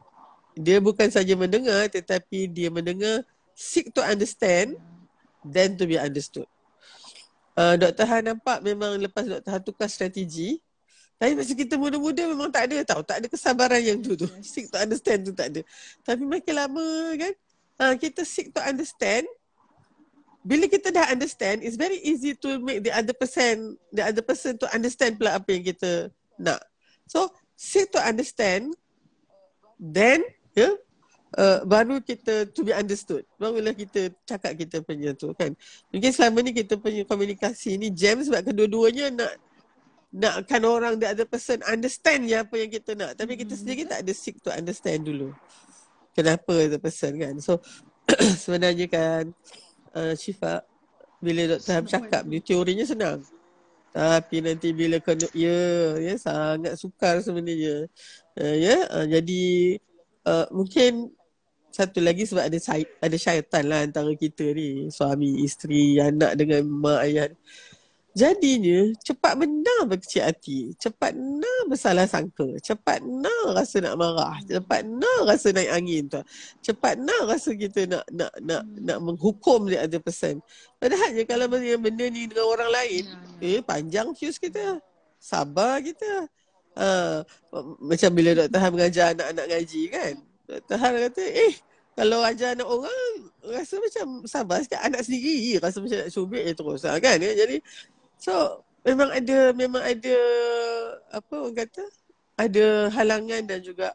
Dia bukan saja mendengar tetapi dia mendengar seek to understand then to be understood. Uh, Dr. Han nampak memang lepas Dr. Han tukar strategi tapi masa kita muda-muda memang tak ada tau. Tak ada kesabaran yang tu tu. Seek to understand tu tak ada. Tapi makin lama kan ha, kita seek to understand bila kita dah understand, it's very easy to make the other person, the other person to understand pula apa yang kita nak. So, Seek to understand Then yeah, uh, Baru kita to be understood Barulah kita cakap kita punya tu kan Mungkin selama ni kita punya komunikasi ni jam sebab kedua-duanya kan nak Nakkan orang the other person understand ya apa yang kita nak Tapi kita mm sendiri tak ada seek to understand dulu Kenapa the person kan So sebenarnya kan uh, Syifa Bila Dr. Ham cakap ni kan? teorinya senang tapi nanti bila kena ya, ya sangat sukar sebenarnya. Uh, ya, uh, jadi uh, mungkin satu lagi sebab ada syaitan, ada syaitan lah antara kita ni. Suami, isteri, anak dengan mak ayah. Jadinya cepat benar berkecil hati, cepat nak bersalah sangka, cepat nak rasa nak marah, cepat nak rasa naik angin tu. Cepat nak rasa kita nak nak nak hmm. nak menghukum dia ada pesan. Padahal je kalau benda, benda ni dengan orang lain, hmm. eh panjang fuse kita. Sabar kita. Ha, macam bila Dr. Ham mengajar anak-anak ngaji kan. Dr. Ham kata, eh kalau ajar anak orang rasa macam sabar sikit anak sendiri rasa macam nak cubit je terus ha, kan jadi So memang ada memang ada apa orang kata ada halangan dan juga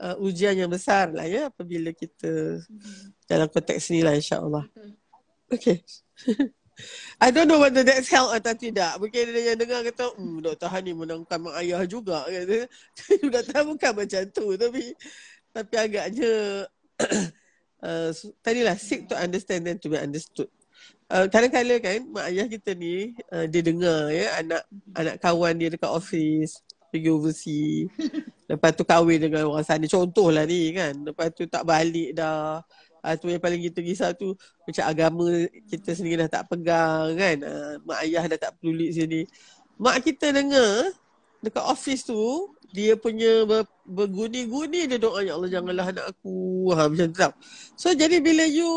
uh, ujian yang besar lah ya apabila kita hmm. dalam konteks ni lah insyaAllah. Hmm. Okay. I don't know whether that's help atau tidak. Mungkin dia yang dengar kata, hmm, Dr. Hani menangkan mak ayah juga. Kata. Dr. Hani bukan macam tu. Tapi tapi agaknya, uh, tadilah, seek to understand then to be understood. Eh, kadang-kadang kan mak ayah kita ni uh, dia dengar ya anak hmm. anak kawan dia dekat office pergi overseas. Lepas tu kahwin dengan orang sana. Contohlah ni kan. Lepas tu tak balik dah. Ha, tu yang paling kita risau tu macam agama kita sendiri dah tak pegang kan. Ha, mak ayah dah tak peduli sini. Mak kita dengar dekat office tu dia punya ber, berguni-guni dia doa ya Allah janganlah anak aku ha macam tu. So jadi bila you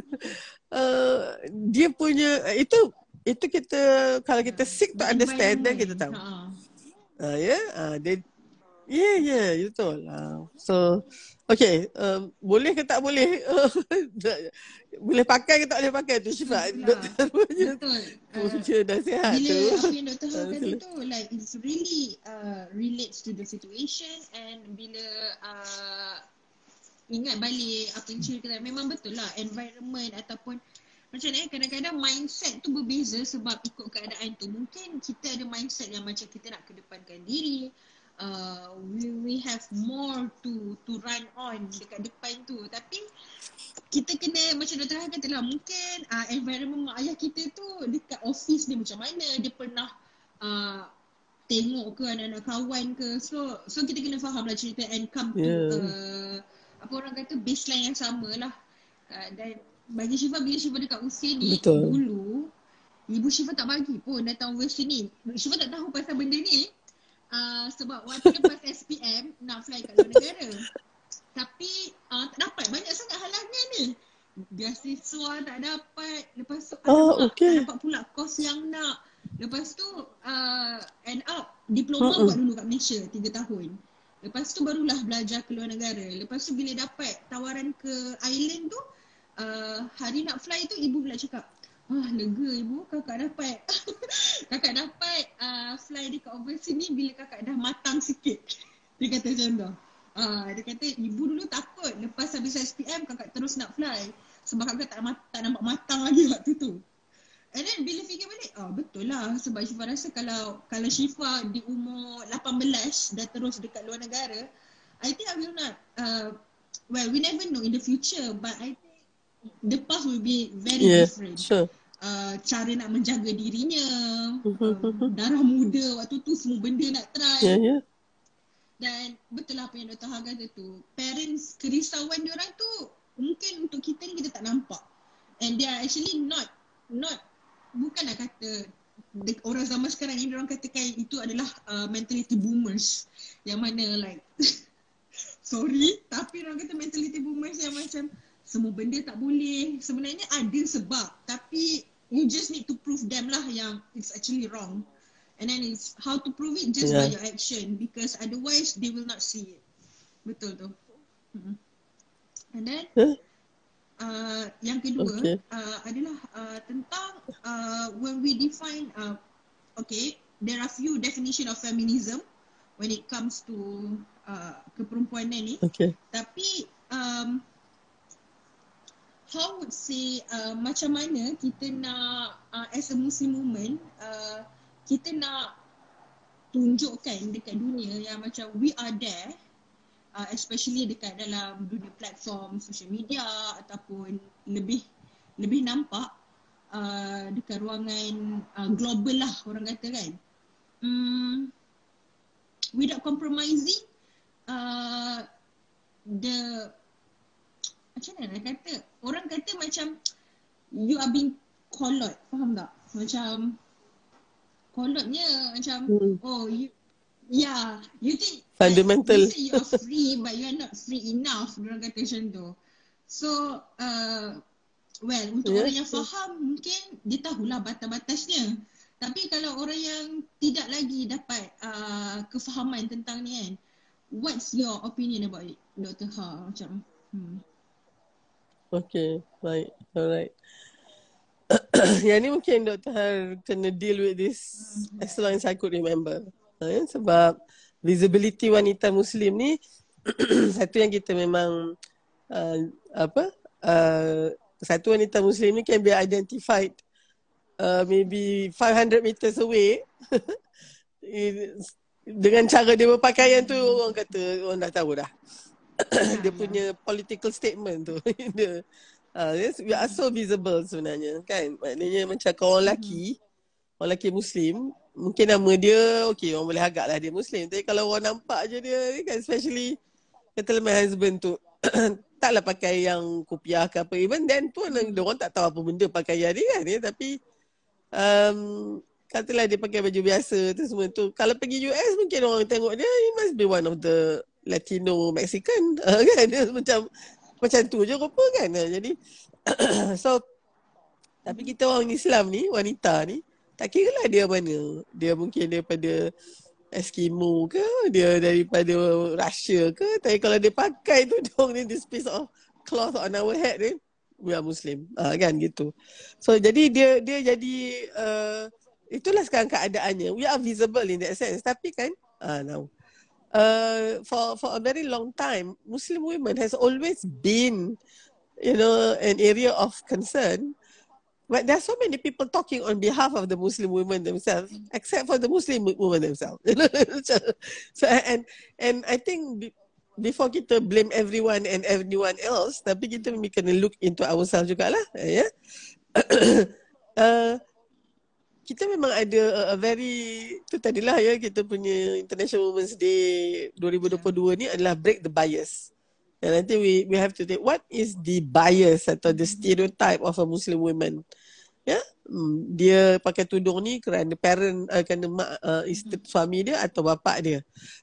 uh, dia punya itu itu kita kalau kita seek to understand dan eh, kita tahu. Ha ah, ya, ah, dia Yeah, yeah, lah. So, okay. Um, boleh ke tak boleh? boleh pakai ke tak boleh pakai tu sebab Betul. Dr. betul. Uh, punya bila tu. Bila Dr. kata tu, like, it's really uh, attached to the situation and bila uh, ingat balik apa yang cerita kata memang betul lah environment ataupun macam ni eh, kadang-kadang mindset tu berbeza sebab ikut keadaan tu mungkin kita ada mindset yang macam kita nak kedepankan diri uh, we, we have more to to run on dekat depan tu tapi kita kena macam Dr. Han kata lah mungkin uh, environment mak ayah kita tu dekat office dia macam mana dia pernah uh, tengok ke anak-anak kawan ke so so kita kena faham lah cerita and come yeah. to uh, apa orang kata baseline yang sama lah uh, dan bagi Syifa bila Syifa dekat usia ni Betul. dulu ibu Syifa tak bagi pun datang usia ni Syifa tak tahu pasal benda ni uh, sebab waktu lepas SPM nak fly kat luar negara tapi uh, tak dapat banyak sangat halangan ni biasiswa tak dapat lepas tu oh, ah, okay. tak dapat pula kos yang nak Lepas tu uh, end up diploma uh-uh. buat dulu kat Malaysia tiga tahun. Lepas tu barulah belajar ke luar negara. Lepas tu bila dapat tawaran ke island tu uh, hari nak fly tu ibu pula cakap Ah, lega ibu kakak dapat Kakak dapat uh, fly dekat overseas ni Bila kakak dah matang sikit Dia kata macam tu uh, Dia kata ibu dulu takut Lepas habis SPM kakak terus nak fly Sebab kakak tak, tak nampak matang lagi waktu tu And then bila fikir balik, oh, betul lah sebab Syifa rasa kalau kalau Syifa di umur 18 dah terus dekat luar negara, I think I will not uh, well we never know in the future but I think the past will be very yeah, different. Sure. Uh, cara nak menjaga dirinya mm-hmm. uh, Darah muda Waktu tu semua benda nak try yeah, yeah. Dan betul lah apa yang Dr. Haga kata tu Parents kerisauan orang tu Mungkin untuk kita ni kita tak nampak And they are actually not Not bukan nak kata orang zaman sekarang ni orang katakan itu adalah uh, mentality boomers yang mana like sorry tapi orang kata mentality boomers yang macam semua benda tak boleh sebenarnya ada sebab tapi you just need to prove them lah yang it's actually wrong and then it's how to prove it just yeah. by your action because otherwise they will not see it betul tu hmm. and then huh? Uh, yang kedua okay. uh, adalah uh, tentang uh, when we define uh, okay there are few definition of feminism when it comes to uh, keperempuanan ni okay. tapi um, how would say uh, macam mana kita nak uh, as a muslim woman uh, kita nak tunjukkan dekat dunia yang macam we are there uh, especially dekat dalam dunia platform social media ataupun lebih lebih nampak uh, dekat ruangan uh, global lah orang kata kan mm, without compromising uh, the macam mana nak kata orang kata macam you are being kolot faham tak macam kolotnya macam hmm. oh you yeah you think Fundamental. You you you're free but you're not free enough. Mereka kata macam tu. So, uh, well, untuk yeah. orang yang faham, mungkin dia tahulah batas-batasnya. Tapi kalau orang yang tidak lagi dapat uh, kefahaman tentang ni kan, what's your opinion about it, Dr. Ha? Macam, hmm. Okay, baik. Alright. yang ni mungkin Dr. Har kena deal with this hmm, ya. as long as I could remember. Right? Ha, ya, sebab visibility wanita muslim ni satu yang kita memang uh, apa uh, satu wanita muslim ni can be identified uh, maybe 500 meters away dengan cara dia berpakaian tu orang kata orang dah tahu dah dia punya political statement tu dia Uh, yes, we are so visible sebenarnya kan Maknanya macam kalau orang lelaki Orang lelaki Muslim mungkin nama dia okey orang boleh lah dia muslim tapi kalau orang nampak je dia kan especially gentleman husband tu taklah pakai yang kupiah ke apa even then tu orang dia orang tak tahu apa benda pakaian dia kan ya? tapi um, katalah dia pakai baju biasa tu semua tu kalau pergi US mungkin orang tengok dia he must be one of the Latino Mexican kan dia macam macam tu je rupa kan jadi so tapi kita orang Islam ni wanita ni tak kira lah dia mana. Dia mungkin daripada Eskimo ke, dia daripada Russia ke. Tapi kalau dia pakai tu dong ni, this piece of cloth on our head ni, we are Muslim. Uh, kan gitu. So jadi dia dia jadi, uh, itulah sekarang keadaannya. We are visible in that sense. Tapi kan, uh, now. Uh, for for a very long time, Muslim women has always been you know, an area of concern. But there are so many people talking on behalf of the Muslim women themselves, except for the Muslim women themselves. so, and, and I think before kita blame everyone and everyone else, tapi kita mesti kena look into ourselves juga lah. Yeah? uh, kita memang ada a, a very, tu tadilah ya, kita punya International Women's Day 2022 yeah. ni adalah break the bias. And I think we, we have to think, what is the bias atau the stereotype of a Muslim woman? Yeah? Hmm, dia pakai tudung ni kerana parent, uh, kerana mak, uh, isteri, mm-hmm. suami dia atau bapa dia.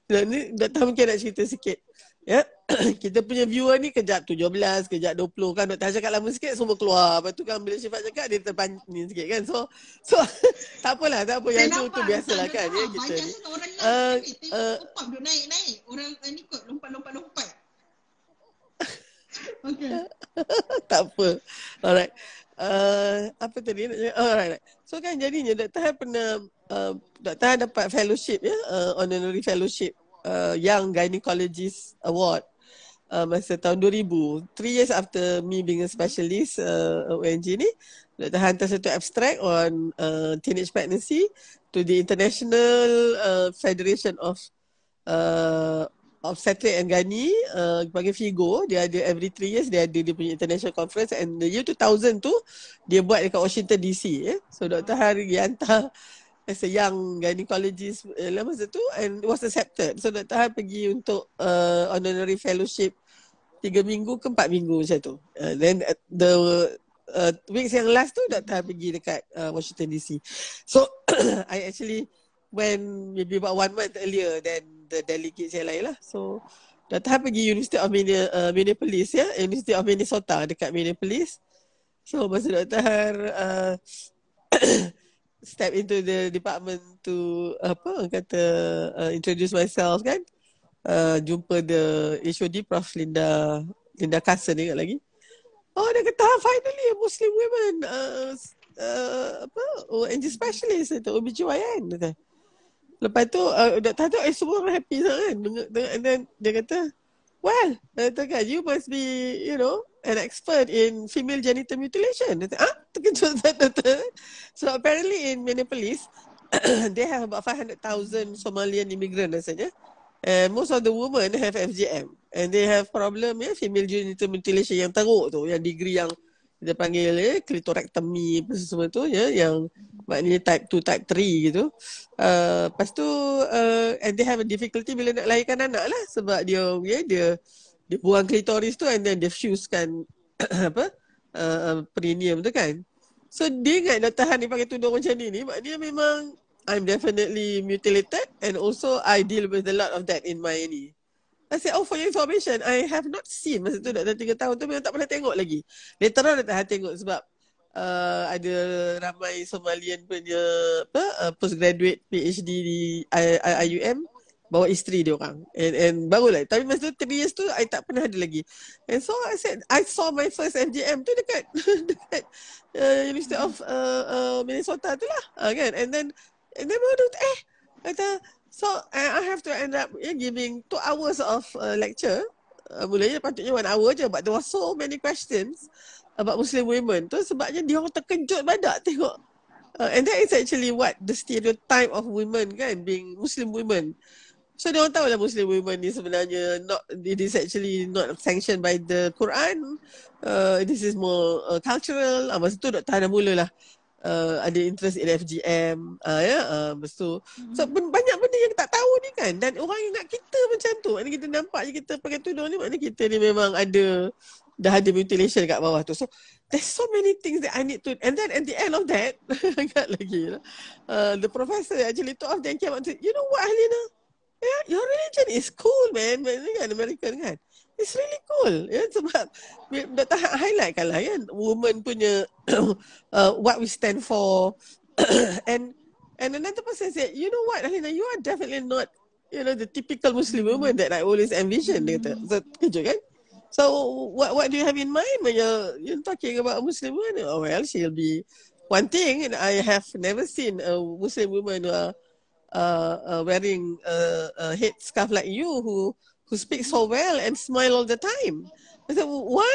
Dan ni, tak tahu mungkin nak cerita sikit. Yeah? Ya? kita punya viewer ni kejap 17, kejap 20 kan. Dr. cakap lama sikit, semua keluar. Lepas tu kan bila Syifat cakap, dia terpanjang sikit kan. So, so tak apalah, tak apa. Yang Kenapa? tu, tu biasalah kan. Ya, kita banyak kan eh, ni. orang uh, lah. Uh, tengok lompat, dia naik-naik. Orang ni kot, lompat-lompat-lompat okay. tak apa. Alright. Uh, apa tadi nak oh, cakap? Alright. So kan jadinya Dr. Han pernah, uh, Dr. Han dapat fellowship ya, yeah? uh, honorary fellowship uh, Young Gynecologist Award. Uh, masa tahun 2000, three years after me being a specialist uh, ONG ni, Dr. hantar satu abstract on uh, teenage pregnancy to the International uh, Federation of uh, obstetric and gani uh, panggil figo dia ada every three years dia ada dia punya international conference and the year 2000 tu dia buat dekat Washington DC eh. Ya. so dr hmm. hari hantar as a young gynecologist eh, lah masa tu and was accepted so dr hari pergi untuk uh, honorary fellowship tiga minggu ke 4 minggu macam tu uh, then uh, the uh, weeks yang last tu dr hari pergi dekat uh, Washington DC so i actually when maybe about one month earlier than the delegates yang lain lah. So Dr. Han pergi University of uh, Minneapolis ya. Yeah? University of Minnesota dekat Minneapolis. So masa Dr. Han uh, step into the department to apa kata uh, introduce myself kan. Uh, jumpa the HOD Prof Linda Linda Carson ingat lagi. Oh dia kata ah, finally a Muslim woman uh, uh, apa ONG specialist itu OBGYN. Okay. Lepas tu uh, Doktor tu Eh semua orang happy sangat kan And then Dia kata Well Dia uh, kata You must be You know An expert in Female genital mutilation Ah, kata Ah Terkejut Doktor So apparently In Minneapolis They have about 500,000 Somalian immigrant Rasanya And most of the women Have FGM And they have problem yeah, Female genital mutilation Yang teruk tu Yang degree yang dia panggil ya, clitorectomy apa semua tu ya yang maknanya type 2 type 3 gitu. Uh, lepas tu uh, and they have a difficulty bila nak lahirkan anak lah sebab dia ya, dia dia buang klitoris tu and then dia fusekan apa uh, perineum tu kan. So dia ingat dah tahan dia pakai tudung macam ni ni maknanya memang I'm definitely mutilated and also I deal with a lot of that in my knee. I said, oh for your information, I have not seen masa tu dah, dah tiga tahun tu memang tak pernah tengok lagi. Later on dah tak tengok sebab uh, ada ramai Somalian punya apa, uh, postgraduate PhD di IUM bawa isteri dia orang. And, and barulah. Tapi masa tu, 3 years tu, I tak pernah ada lagi. And so, I said, I saw my first MGM tu dekat, dekat uh, University of uh, uh, Minnesota tu lah. Uh, kan? And then, and then, eh, kata, So I, have to end up yeah, giving two hours of uh, lecture. Uh, mulanya patutnya one hour je but there were so many questions about Muslim women. Tu sebabnya dia orang terkejut banyak tengok. Uh, and that is actually what the stereotype of women kan being Muslim women. So dia orang tahu lah Muslim women ni sebenarnya not it is actually not sanctioned by the Quran. Uh, this is more uh, cultural. Uh, masa tu Dr. Hana mula lah uh, ada interest in FGM uh, ya yeah, uh, hmm. so, mm-hmm. so banyak benda yang tak tahu ni kan dan orang yang nak kita macam tu maknanya kita nampak je kita pakai tudung ni maknanya kita ni memang ada dah ada mutilation kat bawah tu so there's so many things that I need to and then at the end of that agak lagi lah uh, the professor actually took off then came out and said you know what Alina yeah, your religion is cool man maknanya kan American kan It's really cool ya yeah? sebab dah tak highlight, kan lah ya yeah? woman punya uh, what we stand for and and another person said you know what Alina you are definitely not you know the typical muslim woman that I always envision mm. dia kata so kan so what what do you have in mind when you're, you're talking about a muslim woman oh well she'll be one thing and I have never seen a muslim woman who uh, are, uh, uh, wearing a, a head scarf like you who who speak so well and smile all the time. I said, why?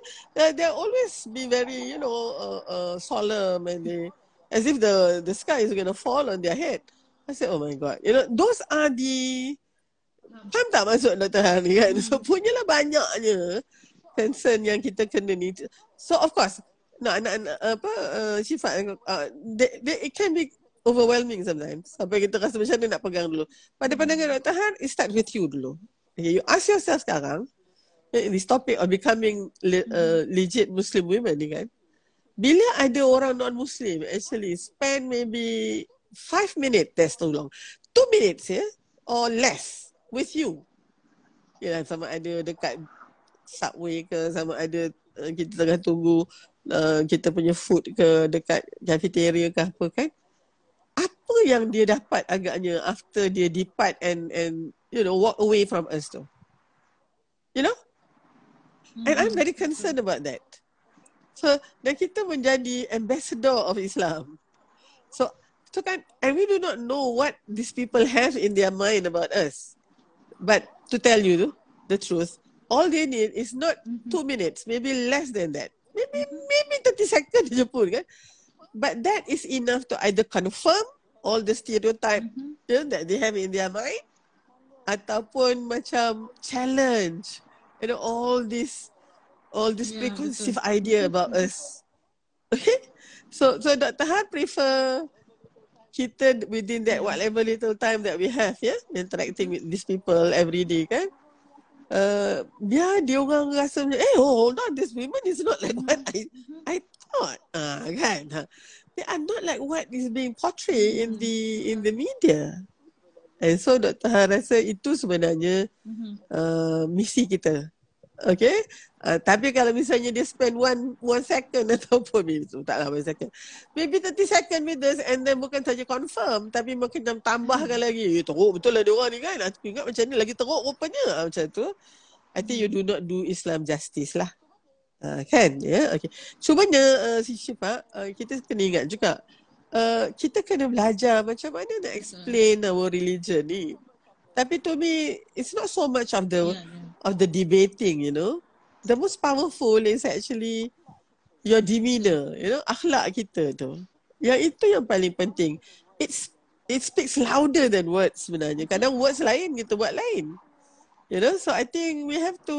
they always be very, you know, uh, uh, solemn and they, as if the, the sky is going to fall on their head. I said, oh my God. You know, those are the, faham tak maksud Dr. Hari kan? So, punyalah banyaknya concern yang kita kena ni. So, of course, nak, anak nak apa, uh, sifat, uh, they, they, it can be overwhelming sometimes. Sampai kita rasa macam mana nak pegang dulu. Pada pandangan Dr. Han, it start with you dulu. Okay, you ask yourself sekarang, this topic of becoming uh, legit Muslim women ni kan, bila ada orang non-Muslim actually spend maybe five minutes, that's too long, Two minutes ya, yeah, or less with you. Yelah, sama ada dekat subway ke, sama ada uh, kita tengah tunggu uh, kita punya food ke, dekat cafeteria ke apa kan, apa yang dia dapat agaknya after dia depart and and you know, walk away from us though. You know? Mm-hmm. And I'm hmm. very concerned about that. So, dan kita menjadi ambassador of Islam. So, so kan, and we do not know what these people have in their mind about us. But to tell you the truth, all they need is not mm-hmm. two minutes, maybe less than that. Maybe maybe 30 seconds je pun kan. But that is enough to either confirm all the stereotype mm-hmm. you know, that they have in their mind ataupun macam challenge you know all this all this yeah, preconceived betul. idea about us okay so so Dr. Han prefer kita within that ya. whatever little time that we have yeah interacting with these people every day kan uh, biar dia orang rasa macam eh oh, hold on this woman is not like what I I thought ah uh, kan ha. they are not like what is being portrayed in hmm. the in the media And so Dr. Han rasa itu sebenarnya mm-hmm. uh, misi kita. Okay? Uh, tapi kalau misalnya dia spend one one second ataupun maybe, taklah one second. Maybe 30 second with us and then bukan saja confirm tapi mungkin dia tambahkan mm-hmm. lagi. Ya teruk betul lah dia orang ni kan. Aku ingat macam ni lagi teruk rupanya. Uh, macam tu. I think you do not do Islam justice lah. Uh, kan? Ya? Yeah? Okay. Cumanya, uh, si Syifa, uh, kita kena ingat juga uh, kita kena belajar macam mana nak explain our religion ni. Tapi to me, it's not so much of the yeah, yeah. of the debating, you know. The most powerful is actually your demeanor, you know, akhlak kita tu. Yang itu yang paling penting. It's it speaks louder than words sebenarnya. Kadang words lain kita buat lain. You know, so I think we have to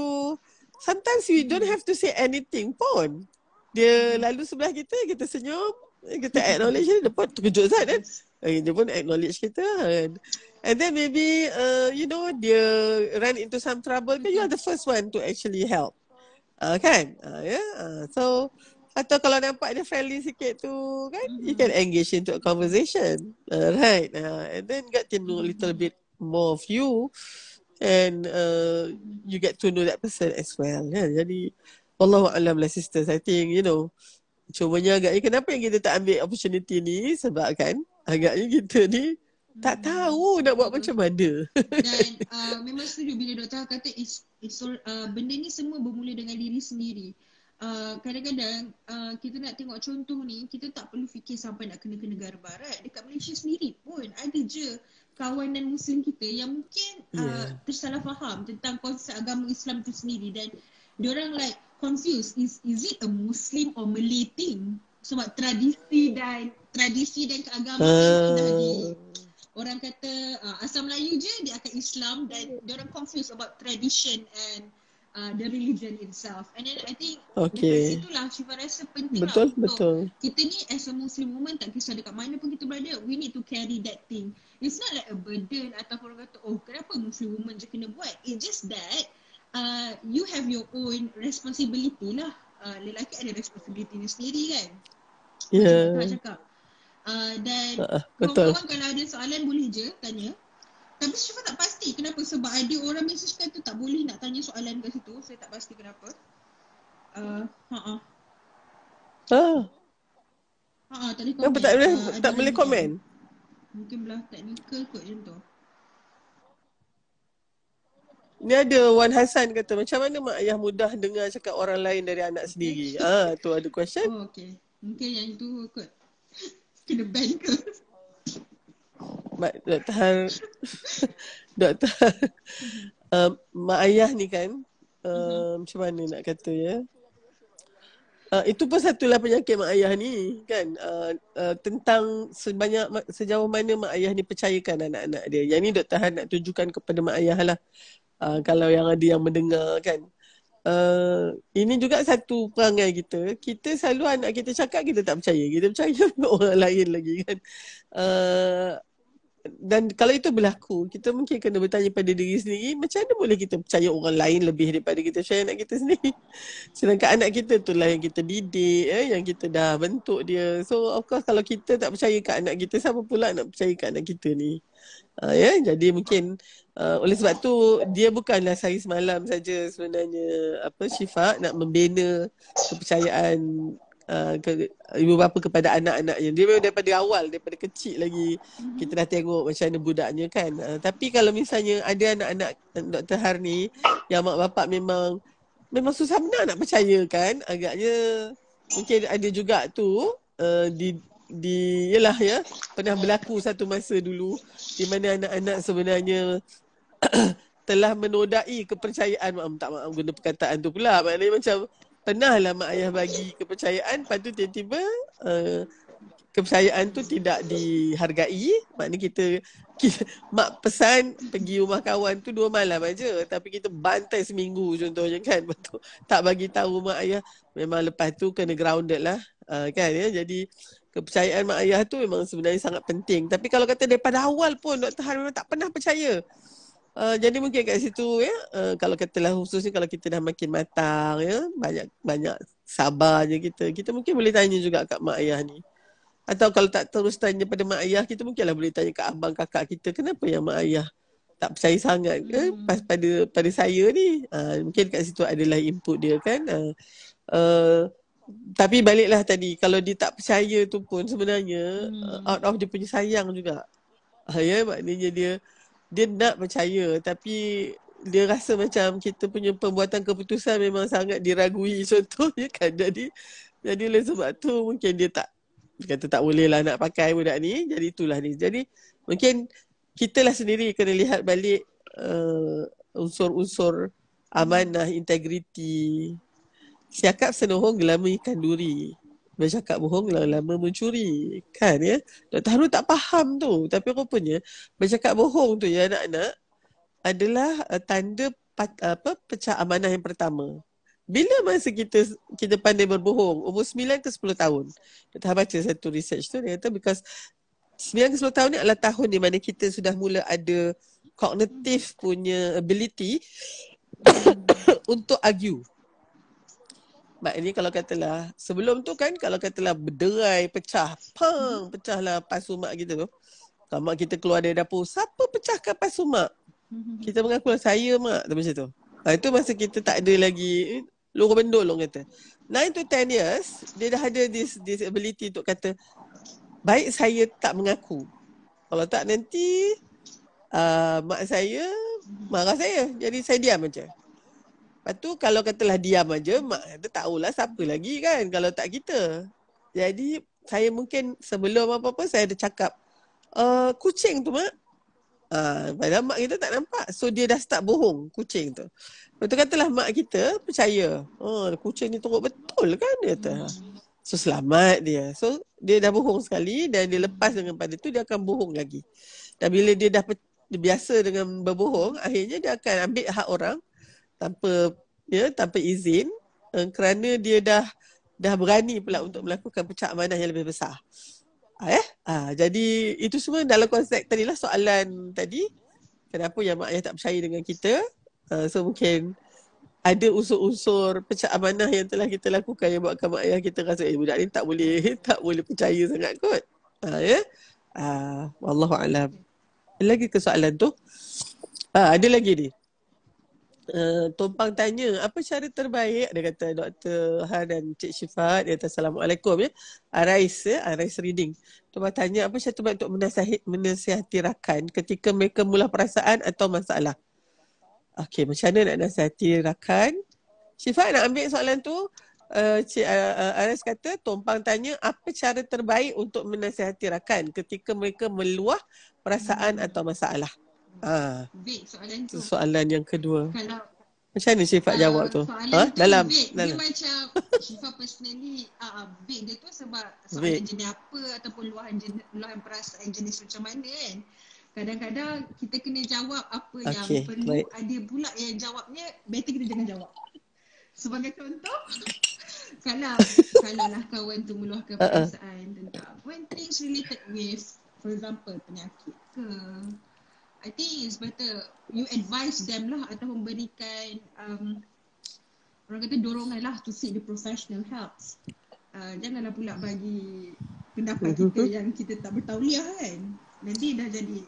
sometimes we don't mm. have to say anything pun. Dia mm. lalu sebelah kita, kita senyum, Eh, kita acknowledge dia pun terkejut Zat kan eh, dia pun acknowledge kita kan and then maybe uh, you know dia run into some trouble kan you are the first one to actually help uh, kan uh, yeah uh, so atau kalau nampak dia friendly sikit tu kan mm-hmm. you can engage into a conversation uh, right uh, and then get to know a little bit more of you and uh, you get to know that person as well yeah kan? jadi Allah alam lah sisters i think you know cubanya agaknya kenapa yang kita tak ambil opportunity ni sebab kan agaknya kita ni tak hmm. tahu hmm. nak buat hmm. macam mana. Dan uh, memang setuju bila doktor kata it's, it's all, uh, benda ni semua bermula dengan diri sendiri. Uh, kadang-kadang uh, kita nak tengok contoh ni kita tak perlu fikir sampai nak kena ke negara barat dekat Malaysia sendiri pun ada je kawanan muslim kita yang mungkin uh, yeah. tersalah faham tentang konsep agama Islam tu sendiri dan orang like confused is is it a muslim or malay thing sebab tradisi dan tradisi dan keagamaan uh... kita orang kata uh, ah, asal melayu je dia akan islam dan dia orang confused about tradition and uh, the religion itself and then i think okay. dekat situlah Syifa rasa penting betul lah, betul so, kita ni as a muslim woman tak kisah dekat mana pun kita berada we need to carry that thing it's not like a burden ataupun orang kata oh kenapa muslim woman je kena buat it's just that Uh, you have your own responsibility lah. Uh, lelaki ada responsibility dia sendiri kan. Ya. Macam nak uh, dan ha, ha, kawan-kawan kalau ada soalan boleh je tanya. Tapi syifa tak pasti kenapa sebab ada orang message kan tu tak boleh nak tanya soalan kat situ. Saya tak pasti kenapa. Uh, ha Ha, ha. tak boleh. Tak tak boleh ah, komen. Mungkin belah teknikal kot macam tu. Ni ada Wan Hasan kata macam mana mak ayah mudah dengar cakap orang lain dari anak sendiri? ah, tu ada question. Oh, okey Mungkin yang tu kot. Kena ban ke? Mak, Doktor Doktor um, Mak ayah ni kan um, Macam mana nak kata ya uh, Itu pun satulah penyakit mak ayah ni kan uh, uh, Tentang sebanyak sejauh mana mak ayah ni percayakan anak-anak dia Yang ni Doktor Han nak tunjukkan kepada mak ayah lah uh, kalau yang ada yang mendengar kan uh, ini juga satu perangai kita kita selalu anak kita cakap kita tak percaya kita percaya orang lain lagi kan uh, dan kalau itu berlaku kita mungkin kena bertanya pada diri sendiri macam mana boleh kita percaya orang lain lebih daripada kita percaya anak kita sendiri sedangkan anak kita itulah yang kita didik eh, yang kita dah bentuk dia so of course kalau kita tak percaya kat anak kita siapa pula nak percaya kat anak kita ni uh, ya yeah? jadi mungkin Uh, oleh sebab tu dia bukanlah sehari semalam saja sebenarnya apa Syifa nak membina kepercayaan uh, ke, ibu bapa kepada anak-anaknya. Dia memang daripada awal, daripada kecil lagi mhm. kita dah tengok macam mana budaknya kan. Uh, tapi kalau misalnya ada anak-anak eh, Dr. Har ni yang mak bapak memang memang susah benar nak percayakan agaknya mungkin ada juga tu uh, di di yalah ya pernah berlaku satu masa dulu di mana anak-anak sebenarnya telah menodai kepercayaan mak tak mak guna perkataan tu pula maknanya macam pernahlah mak ayah bagi kepercayaan lepas tiba-tiba uh, kepercayaan tu tidak dihargai maknanya kita, kita mak pesan pergi rumah kawan tu dua malam aja tapi kita bantai seminggu contohnya kan betul tak bagi tahu mak ayah memang lepas tu kena grounded lah uh, kan ya jadi kepercayaan mak ayah tu memang sebenarnya sangat penting. Tapi kalau kata daripada awal pun Dr. Han memang tak pernah percaya. Uh, jadi mungkin kat situ ya, uh, kalau katalah ni, kalau kita dah makin matang ya, banyak banyak sabar je kita. Kita mungkin boleh tanya juga kat mak ayah ni. Atau kalau tak terus tanya pada mak ayah, kita mungkin lah boleh tanya kat abang kakak kita kenapa yang mak ayah tak percaya sangat ke ya, hmm. pas pada pada saya ni. Uh, mungkin kat situ adalah input dia kan. Uh, uh, tapi baliklah tadi kalau dia tak percaya tu pun sebenarnya hmm. Uh, out of dia punya sayang juga. Ha, ya maknanya dia dia nak percaya tapi dia rasa macam kita punya pembuatan keputusan memang sangat diragui contohnya kan jadi jadi oleh sebab tu mungkin dia tak dia kata tak boleh lah nak pakai budak ni jadi itulah ni jadi mungkin kita lah sendiri kena lihat balik uh, unsur-unsur amanah integriti Siakap senohong lama ikan duri. Bercakap bohong lama mencuri. Kan ya? Dr. Harun tak faham tu. Tapi rupanya bercakap bohong tu ya anak-anak adalah uh, tanda pat, uh, apa pecah amanah yang pertama. Bila masa kita kita pandai berbohong? Umur 9 ke 10 tahun. Dr. Harun baca satu research tu. Dia kata because 9 ke 10 tahun ni adalah tahun di mana kita sudah mula ada kognitif punya ability untuk argue ini kalau katalah sebelum tu kan kalau katalah berderai pecah, peng hmm. pecahlah pasu mak kita tu. Kalau mak kita keluar dari dapur, siapa pecahkan pasu mak? Hmm. Kita mengaku saya mak tu macam tu. Ha, itu masa kita tak ada lagi luruh bendul orang kata. 9 to 10 years, dia dah ada this, this ability untuk kata baik saya tak mengaku. Kalau tak nanti uh, mak saya hmm. marah saya. Jadi saya diam macam. Lepas tu kalau katalah diam aja, mak kata tak tahulah siapa lagi kan kalau tak kita. Jadi saya mungkin sebelum apa-apa saya ada cakap, uh, kucing tu mak, uh, padahal mak kita tak nampak. So dia dah start bohong kucing tu. Lepas tu katalah mak kita percaya, oh, kucing ni teruk betul kan dia kata. So selamat dia. So dia dah bohong sekali dan dia lepas dengan pada tu dia akan bohong lagi. Dan bila dia dah pe- biasa dengan berbohong, akhirnya dia akan ambil hak orang tanpa ya tanpa izin uh, kerana dia dah dah berani pula untuk melakukan pecah amanah yang lebih besar. Ha, eh? Ha, jadi itu semua dalam konsep tadilah soalan tadi kenapa yang mak ayah tak percaya dengan kita uh, so mungkin ada unsur-unsur pecah amanah yang telah kita lakukan yang buatkan mak ayah kita rasa eh budak ni tak boleh tak boleh percaya sangat kot. Ha, ya. Eh? Ha, Wallahu alam. Lagi ke soalan tu? Ha, ada lagi ni. Eh, tumpang tanya apa cara terbaik dia kata Dr. Han dan Cik Syifat dia kata Assalamualaikum ya Arais ah, ya Arais ah, reading tumpang tanya apa cara terbaik untuk menasihat, menasihati rakan ketika mereka mula perasaan atau masalah Okay, macam mana nak nasihati rakan Syifat nak ambil soalan tu uh, Cik uh, eh, Aris kata tumpang tanya apa cara terbaik untuk menasihati rakan ketika mereka meluah perasaan hmm. atau masalah. Ah. soalan tu. Soalan yang kedua. Kalau macam mana sifat uh, jawab tu? Ha? Huh? Dalam big. dalam. Dia macam Syifa personally ah uh, ah, big dia tu sebab soalan jenis apa ataupun luahan jenis luahan perasaan jenis macam mana kan? Kadang-kadang kita kena jawab apa okay. yang perlu Baik. ada pula yang jawabnya better kita jangan jawab. Sebagai contoh kalau kalau lah kawan tu meluahkan ha, ha. perasaan uh-uh. tentang when things related with for example penyakit ke I think it's better you advise them lah atau memberikan um, orang kata dorongan lah to seek the professional help. Uh, ah, janganlah pula bagi pendapat mhm. kita yang kita tak bertauliah kan. Nanti dah jadi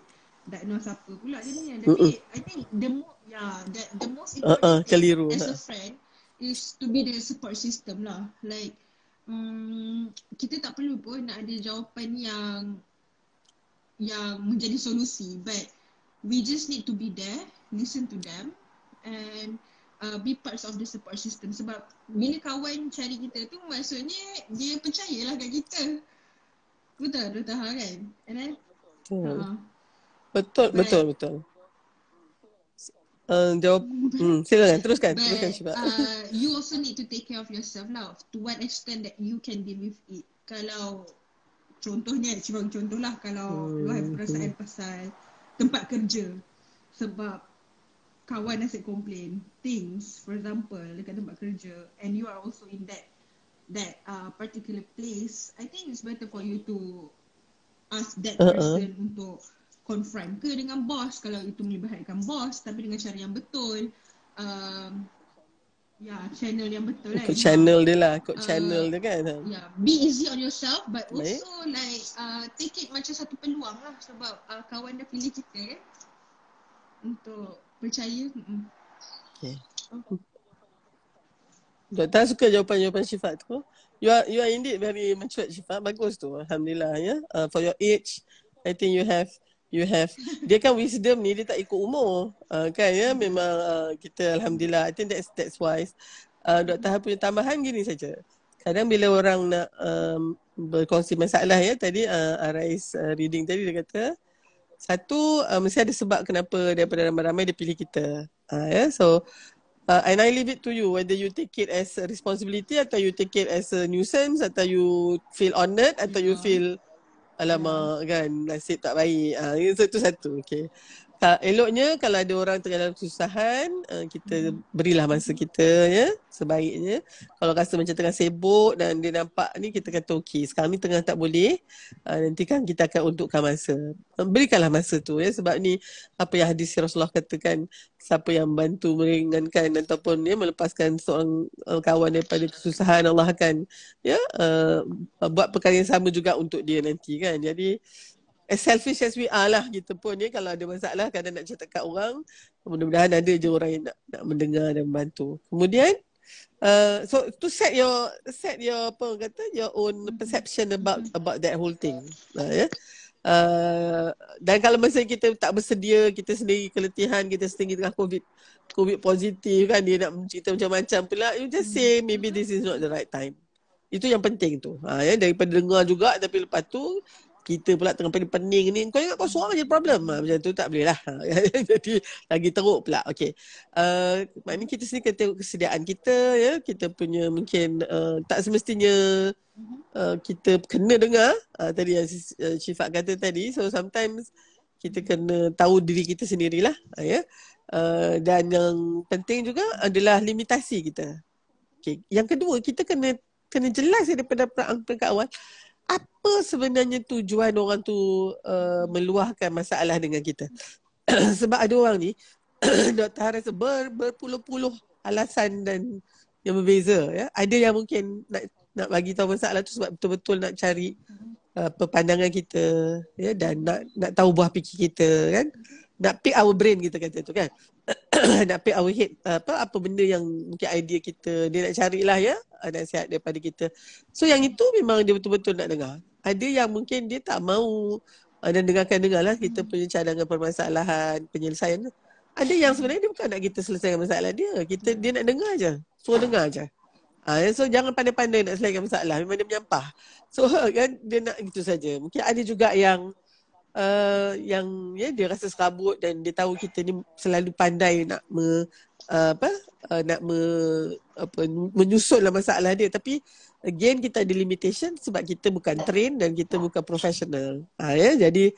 diagnose apa pula jadi. ni. Tapi I think the more yeah, the the most uh-uh, important uh, uh, thing as a uh-uh. friend is to be the support system lah. Like um, kita tak perlu pun nak ada jawapan yang yang menjadi solusi but we just need to be there, listen to them and uh, be parts of the support system sebab bila kawan cari kita tu maksudnya dia percayalah kat kita. Betul, betul tak kan? And then, hmm. uh, betul, uh-huh. but, betul, betul. Uh, jawab, hmm, silakan teruskan, but, teruskan Syibat. Uh, you also need to take care of yourself now. to what extent that you can deal with it. Kalau contohnya, Syibat contohlah kalau hmm. you have hmm. perasaan hmm. pasal tempat kerja sebab kawan asyik komplain things for example dekat tempat kerja and you are also in that that uh, particular place i think it's better for you to ask that uh-uh. person untuk confront ke dengan boss kalau itu melibatkan boss tapi dengan cara yang betul um, Ya, channel yang betul kan? ikut kan. channel dia lah, ikut ah, channel uh, dia kan. Ya, be easy on yourself but also Baik. like uh, take it macam satu peluang lah sebab uh, kawan dah pilih kita eh, Untuk percaya. Mm. Okay. Oh. Doktor suka jawapan-jawapan sifat tu. You are, you are indeed very mature Syifa. Bagus tu. Alhamdulillah. Yeah? Uh, for your age, I think you have you have. Dia kan wisdom ni dia tak ikut umur. Uh, kan ya memang uh, kita alhamdulillah I think that's that's wise. Uh, ah, Dr. Han punya tambahan gini saja. Kadang bila orang nak um, berkongsi masalah ya tadi uh, Arais uh, reading tadi dia kata satu uh, mesti ada sebab kenapa daripada ramai-ramai dia pilih kita. Uh, yeah? so uh, and I leave it to you whether you take it as a responsibility atau you take it as a nuisance atau you feel honored atau yeah. you hmm. feel alamak kan nasib tak baik. Ah uh, itu satu. Okey tak eloknya kalau ada orang tengah dalam kesusahan uh, kita hmm. berilah masa kita ya sebaiknya kalau rasa macam tengah sibuk dan dia nampak ni kita kata okey sekarang ni tengah tak boleh uh, eh, nanti kan kita akan untukkan masa uh, berikanlah masa tu ya sebab ni apa yang hadis Rasulullah katakan siapa yang bantu meringankan ataupun ya melepaskan seorang uh, kawan daripada kesusahan Allah akan ya uh, buat perkara yang sama juga untuk dia nanti kan jadi as selfish as we are lah kita pun ya kalau ada masalah kadang nak cakap kat orang mudah-mudahan ada je orang yang nak, nak mendengar dan membantu kemudian uh, so to set your set your apa kata your own perception about about that whole thing lah uh, ya yeah. Uh, dan kalau masa kita tak bersedia kita sendiri keletihan kita sendiri tengah covid covid positif kan dia nak cerita macam-macam pula you just say maybe this is not the right time itu yang penting tu ha, ya daripada dengar juga tapi lepas tu kita pula tengah pening-pening ni kau ingat kau seorang je problem ah, macam tu tak boleh lah jadi lagi teruk pula okey uh, eh, maknanya kita sini kena tengok kesediaan kita ya kita punya mungkin uh, tak semestinya uh, kita kena dengar uh, tadi yang sifat uh, kata tadi so sometimes kita kena tahu diri kita sendirilah uh, ya yeah. uh, dan yang penting juga adalah limitasi kita okey yang kedua kita kena kena jelas daripada perangkat awal apa sebenarnya tujuan orang tu uh, meluahkan masalah dengan kita. Sebab ada orang ni doktor rasa ber, berpuluh-puluh alasan dan yang berbeza ya. Ada yang mungkin nak nak bagi tahu masalah tu sebab betul-betul nak cari uh, pandangan kita ya dan nak nak tahu buah fikir kita kan nak pick our brain kita kata tu kan nak pick our head apa apa benda yang mungkin idea kita dia nak carilah ya ah, nasihat daripada kita so yang itu memang dia betul-betul nak dengar ada yang mungkin dia tak mahu ah, dan dengarkan dengarlah kita hmm. punya cadangan permasalahan penyelesaian ada yang sebenarnya dia bukan nak kita selesaikan masalah dia kita dia nak dengar aja suruh dengar aja Ha, so jangan pandai-pandai nak selesaikan masalah Memang dia menyampah So kan dia nak gitu saja Mungkin ada juga yang uh, yang ya dia rasa serabut dan dia tahu kita ni selalu pandai nak me, uh, apa uh, nak me, apa menyusunlah masalah dia tapi again kita ada limitation sebab kita bukan train dan kita bukan professional ha, ya jadi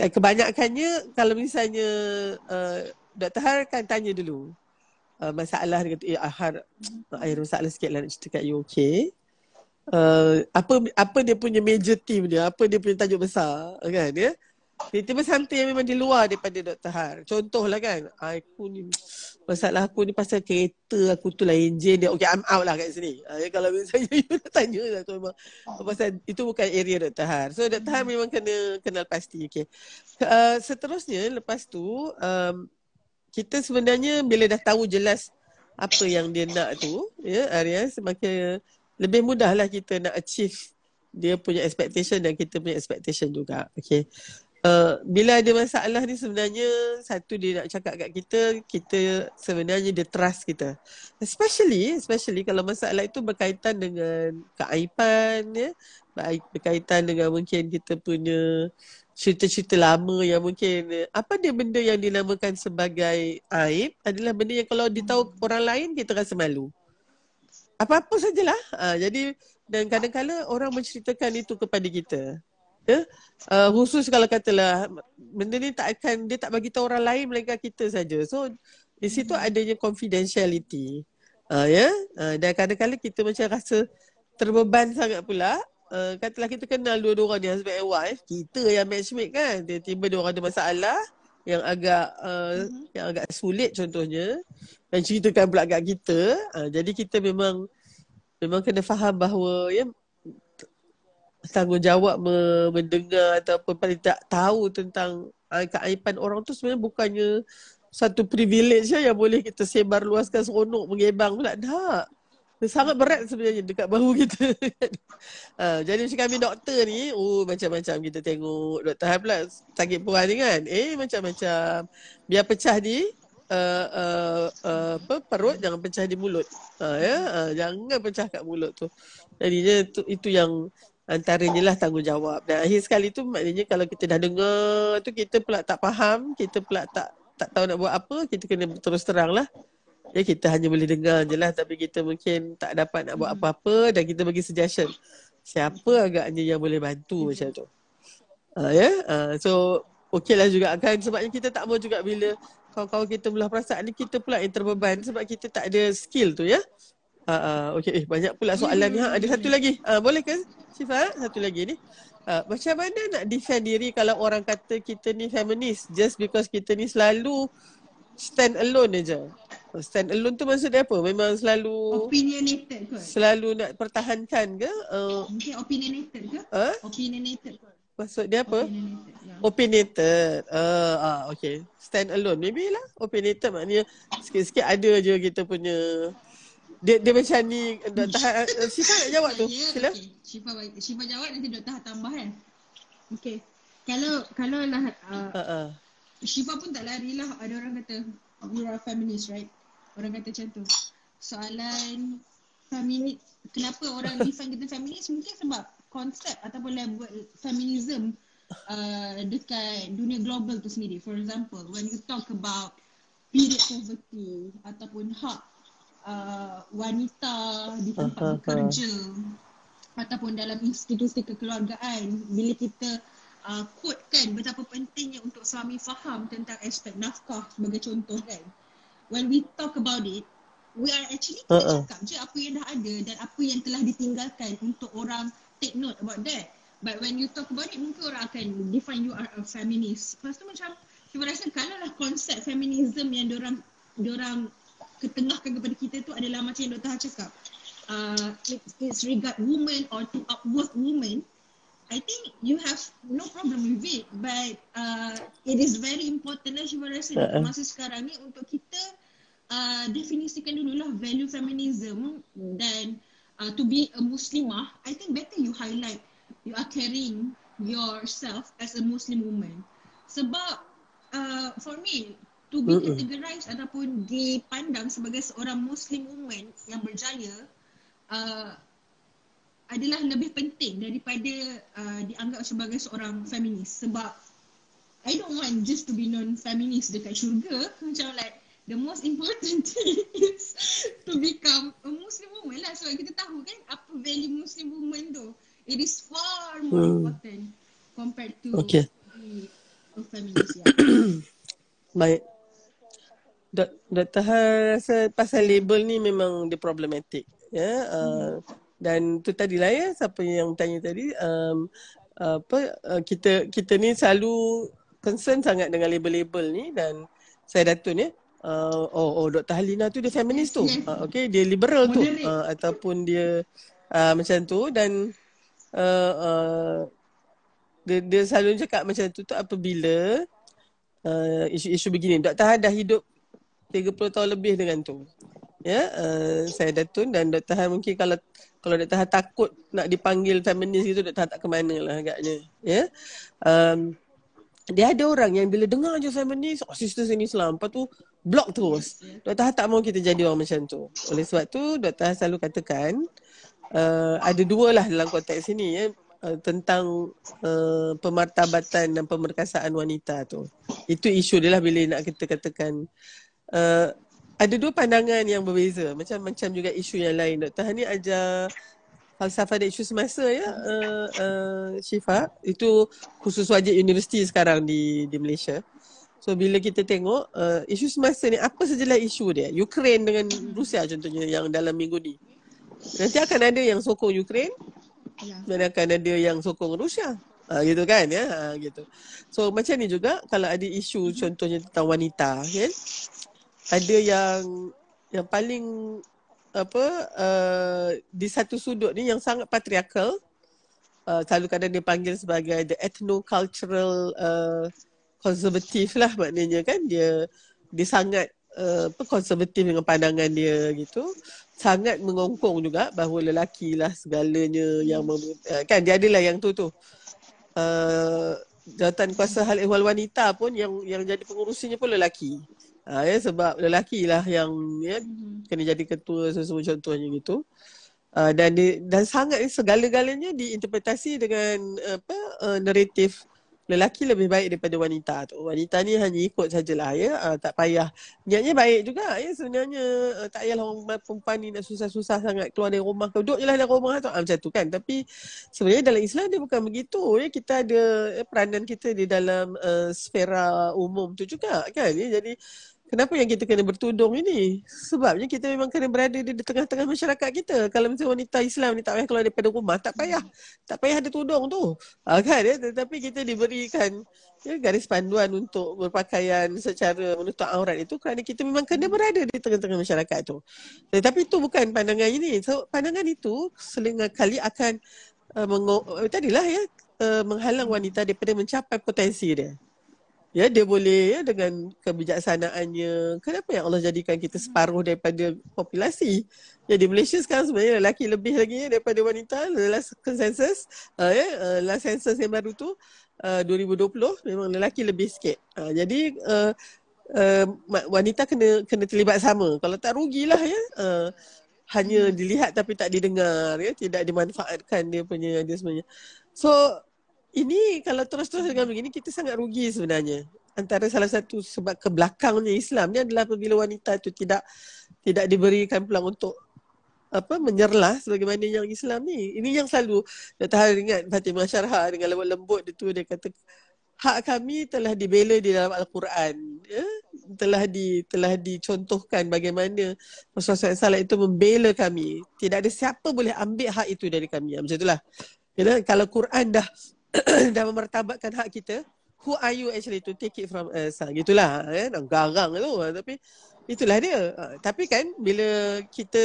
kebanyakannya kalau misalnya uh, Dr. Har kan tanya dulu uh, masalah dia kata eh, Har ada masalah sikit lah nak cerita kat you okay uh, apa apa dia punya major team dia, apa dia punya tajuk besar kan ya. Tiba-tiba something yang memang di luar daripada Dr. Har. Contohlah kan, aku ni, masalah aku ni pasal kereta aku tu lah enjin dia. Okay, I'm out lah kat sini. Uh, kalau misalnya you nak tanya lah tu memang. Pasal itu bukan area Dr. Har. So Dr. Har memang kena kenal pasti. Okay. Uh, seterusnya, lepas tu, um, kita sebenarnya bila dah tahu jelas apa yang dia nak tu, ya, yeah, Arya, semakin uh, lebih mudahlah kita nak achieve dia punya expectation dan kita punya expectation juga. Okay. Uh, bila ada masalah ni sebenarnya satu dia nak cakap kat kita, kita sebenarnya dia trust kita. Especially, especially kalau masalah itu berkaitan dengan keaipan, ya, baik berkaitan dengan mungkin kita punya cerita-cerita lama yang mungkin apa dia benda yang dinamakan sebagai aib adalah benda yang kalau ditahu orang lain kita rasa malu. Uh, apa-apa sajalah. Ha, jadi dan kadang-kadang orang menceritakan itu kepada kita. Ya. Uh, khusus kalau katalah benda ni tak akan dia tak bagi tahu orang lain melainkan kita saja. So di situ hmm. adanya confidentiality. Ha, ya. Yeah? Ha, dan kadang-kadang kita macam rasa terbeban sangat pula. Uh, katalah kita kenal dua-dua orang ni husband and wife, kita yang matchmate kan. Tiba-tiba dia orang ada masalah yang agak uh, mm-hmm. yang agak sulit contohnya dan ceritakan pula kat kita uh, jadi kita memang memang kena faham bahawa ya tanggungjawab mendengar ataupun paling tak tahu tentang uh, keaipan orang tu sebenarnya bukannya satu privilege ya yang boleh kita sebar luaskan seronok mengembang pula dah sangat berat sebenarnya dekat bahu kita. uh, jadi macam kami doktor ni, oh macam-macam kita tengok doktor Han pula sakit puan ni kan. Eh macam-macam. Biar pecah di uh, uh, uh, apa, perut jangan pecah di mulut. Uh, ya? Yeah? Uh, jangan pecah kat mulut tu. Jadi tu, itu yang antaranya lah tanggungjawab. Dan akhir sekali tu maknanya kalau kita dah dengar tu kita pula tak faham, kita pula tak tak tahu nak buat apa, kita kena terus terang lah. Ya, kita hanya boleh dengar je lah tapi kita mungkin tak dapat nak buat hmm. apa-apa dan kita bagi suggestion. Siapa agaknya yang boleh bantu hmm. macam tu. Uh, ya, yeah? uh, so okeylah juga kan sebabnya kita tak mau juga bila kawan-kawan kita meluah perasaan ni kita pula yang terbeban sebab kita tak ada skill tu ya. Yeah? Uh, uh, ah, okay, eh, banyak pula soalan ni. Ha? Ada satu lagi. Uh, boleh ke Syifa? Satu lagi ni. Uh, macam mana nak defend diri kalau orang kata kita ni feminist just because kita ni selalu stand alone aja. Stand alone tu maksud dia apa? Memang selalu opinionated ke? Selalu nak pertahankan ke? Uh, Mungkin opinionated ke? Huh? Eh? Opinionated ke? Maksud dia apa? Opinionated. Yeah. opinionated. Uh, ah, okay. Stand alone. Maybe lah. Opinionated maknanya sikit-sikit ada je kita punya. Dia, dia macam ni. Dr. Ha, Syifa nak jawab tu. Yeah, Sila. Okay. Syifa, Syifa jawab nanti Dr. Ha tambah kan. Okay. Kalau kalau lah uh, uh, uh. Shiva pun tak lari lah Ada orang kata We are feminist right Orang kata macam tu Soalan Feminist Kenapa orang define kita feminist Mungkin sebab Konsep ataupun level Feminism uh, Dekat dunia global tu sendiri For example When you talk about Period poverty Ataupun hak uh, Wanita Di tempat kerja Ataupun dalam institusi kekeluargaan Bila kita uh, quote kan betapa pentingnya untuk suami faham tentang aspek nafkah sebagai contoh kan. When we talk about it, we are actually kita uh-uh. cakap je apa yang dah ada dan apa yang telah ditinggalkan untuk orang take note about that. But when you talk about it, mungkin orang akan define you are a feminist. Lepas tu macam, cuba rasa kalau lah konsep feminism yang orang orang ketengahkan kepada kita tu adalah macam yang Dr. Ha cakap. Uh, it's, regard women or to upward women. I think you have no problem with it but uh, it is very important lah Syifa rasa uh-uh. masa sekarang ni untuk kita uh, definisikan lah value feminism dan uh, to be a muslimah I think better you highlight you are caring yourself as a muslim woman sebab uh, for me to be uh-uh. categorized ataupun dipandang sebagai seorang muslim woman yang berjaya uh, adalah lebih penting daripada uh, dianggap sebagai seorang feminis sebab I don't want just to be known feminist dekat syurga macam like the most important thing is to become a Muslim woman lah sebab kita tahu kan apa value Muslim woman tu it is far more hmm. important compared to okay. a feminist yeah. baik Dr. Ha rasa pasal label ni memang dia problematik ya yeah? uh, hmm dan tu tadi lah ya siapa yang tanya tadi um, apa uh, kita kita ni selalu concern sangat dengan label-label ni dan saya datun ya uh, oh oh Dr Halina tu dia feminist tu uh, okey dia liberal tu uh, ataupun dia uh, macam tu dan uh, uh, dia dia selalu cakap macam tu tu apabila uh, isu-isu begini Dr Han dah hidup 30 tahun lebih dengan tu ya yeah? uh, saya datun dan Dr Han mungkin kalau kalau Dr. Har takut nak dipanggil feminis gitu, Dr. Har tak ke mana lah agaknya. Yeah? Um, dia ada orang yang bila dengar je feminis oh sisters ini selam. Lepas tu, block terus. Dr. Har tak mau kita jadi orang macam tu. Oleh sebab tu, Dr. Har selalu katakan, uh, ada dua lah dalam konteks ini. Yeah? Uh, tentang uh, pemartabatan dan pemerkasaan wanita tu. Itu isu dia lah bila nak kita katakan. Uh, ada dua pandangan yang berbeza macam-macam juga isu yang lain Dr. Hani ajar falsafah dan isu semasa ya uh, uh, Syifa itu khusus wajib universiti sekarang di di Malaysia so bila kita tengok uh, isu semasa ni apa sajalah isu dia Ukraine dengan Rusia contohnya yang dalam minggu ni nanti akan ada yang sokong Ukraine ya. dan akan ada yang sokong Rusia Ha, gitu kan ya ha, gitu. So macam ni juga kalau ada isu contohnya tentang wanita kan ada yang yang paling apa uh, di satu sudut ni yang sangat patriarkal uh, selalu kadang dia panggil sebagai the ethno cultural uh, eh, conservative lah maknanya kan dia dia sangat apa uh, konservatif dengan pandangan dia gitu sangat mengongkong juga bahawa lelaki lah segalanya yang mem- kan dia adalah yang tu tu uh, jawatan kuasa hal ehwal wanita pun yang yang jadi pengurusinya pun lelaki Ah ya sebab lelaki lah yang ya mm kena jadi ketua semua contohnya gitu. Uh, dan di, dan sangat segala-galanya diinterpretasi dengan apa uh, naratif lelaki lebih baik daripada wanita tu. Wanita ni hanya ikut sajalah ya, uh, tak payah. Niatnya baik juga ya sebenarnya uh, tak payah orang perempuan ni nak susah-susah sangat keluar dari rumah ke duduk lah dalam rumah tu. Ah, macam tu kan. Tapi sebenarnya dalam Islam dia bukan begitu ya. Kita ada ya, peranan kita di dalam uh, sfera umum tu juga kan. Ya? Jadi Kenapa yang kita kena bertudung ini? Sebabnya kita memang kena berada di tengah-tengah masyarakat kita. Kalau misalnya wanita Islam ni tak payah keluar daripada rumah, tak payah. Tak payah ada tudung tu. Ha, kan, ya? Tetapi kita diberikan ya, garis panduan untuk berpakaian secara menutup aurat itu kerana kita memang kena berada di tengah-tengah masyarakat tu. Tetapi itu bukan pandangan ini. So, pandangan itu selengah kali akan uh, mengo- eh, tadilah ya, uh, menghalang wanita daripada mencapai potensi dia ya dia boleh ya dengan kebijaksanaannya kenapa yang Allah jadikan kita separuh daripada populasi ya di Malaysia sekarang sebenarnya lelaki lebih lagi ya, daripada wanita last consensus, uh, ya uh, last census yang baru tu uh, 2020 memang lelaki lebih sikit uh, jadi uh, uh, wanita kena kena terlibat sama kalau tak rugilah ya uh, hanya dilihat tapi tak didengar ya tidak dimanfaatkan dia punya dia sebenarnya so ini kalau terus-terus dengan mm-hmm. begini kita sangat rugi sebenarnya antara salah satu sebab kebelakangnya Islam ni adalah apabila wanita itu tidak tidak diberikan peluang untuk apa menyerlah sebagaimana yang Islam ni ini yang selalu Dr. Hari ingat Fatimah Syarha dengan lembut lembut dia tu dia kata hak kami telah dibela di dalam al-Quran ya telah di telah dicontohkan bagaimana Rasulullah SAW itu membela kami tidak ada siapa boleh ambil hak itu dari kami ya, macam itulah Ya, kalau Quran dah dah memertabatkan hak kita who are you actually to take it from us eh, ha, gitulah eh nak garang tu tapi itulah dia ha, tapi kan bila kita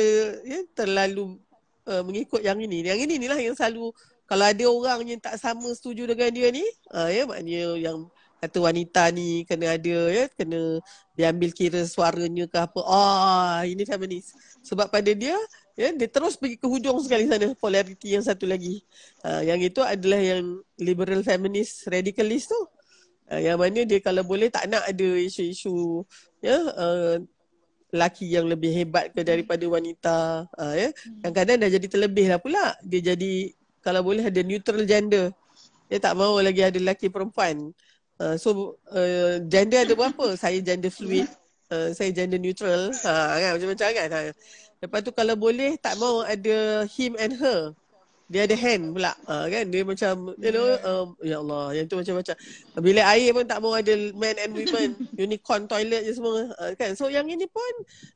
ya terlalu uh, mengikut yang ini yang ini inilah yang selalu kalau ada orang yang tak sama setuju dengan dia ni ha, ya maknanya yang kata wanita ni kena ada ya kena diambil kira suaranya ke apa ah oh, ini feminis sebab pada dia Ya, dia terus pergi ke hujung sekali sana polariti yang satu lagi. Uh, yang itu adalah yang liberal feminist radicalist tu. Uh, yang mana dia kalau boleh tak nak ada isu-isu ya uh, ha, laki yang lebih hebat ke daripada wanita uh, ya. Kadang-kadang dah jadi terlebih lah pula. Dia jadi kalau boleh ada neutral gender. Dia tak mahu lagi ada laki perempuan. Uh, so uh, gender ada berapa? saya gender fluid. Uh, saya gender neutral. Ha uh, kan macam-macam kan. Uh, Lepas tu kalau boleh tak mau ada him and her. Dia ada hand pula uh, kan. Dia macam you know um, ya Allah yang tu macam-macam. Bila air pun tak mau ada man and woman unicorn toilet je semua uh, kan. So yang ini pun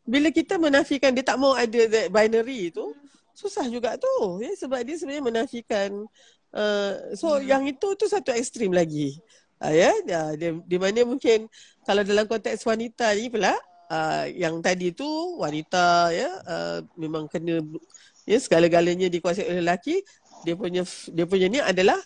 bila kita menafikan dia tak mau ada that binary tu, susah juga tu. Ya sebab dia sebenarnya menafikan uh, so hmm. yang itu tu satu ekstrim lagi. Uh, ya yeah? uh, di mana mungkin kalau dalam konteks wanita ni pula Ah, yang tadi tu wanita ya uh, memang kena ya segala-galanya dikuasai oleh lelaki dia punya dia punya ni adalah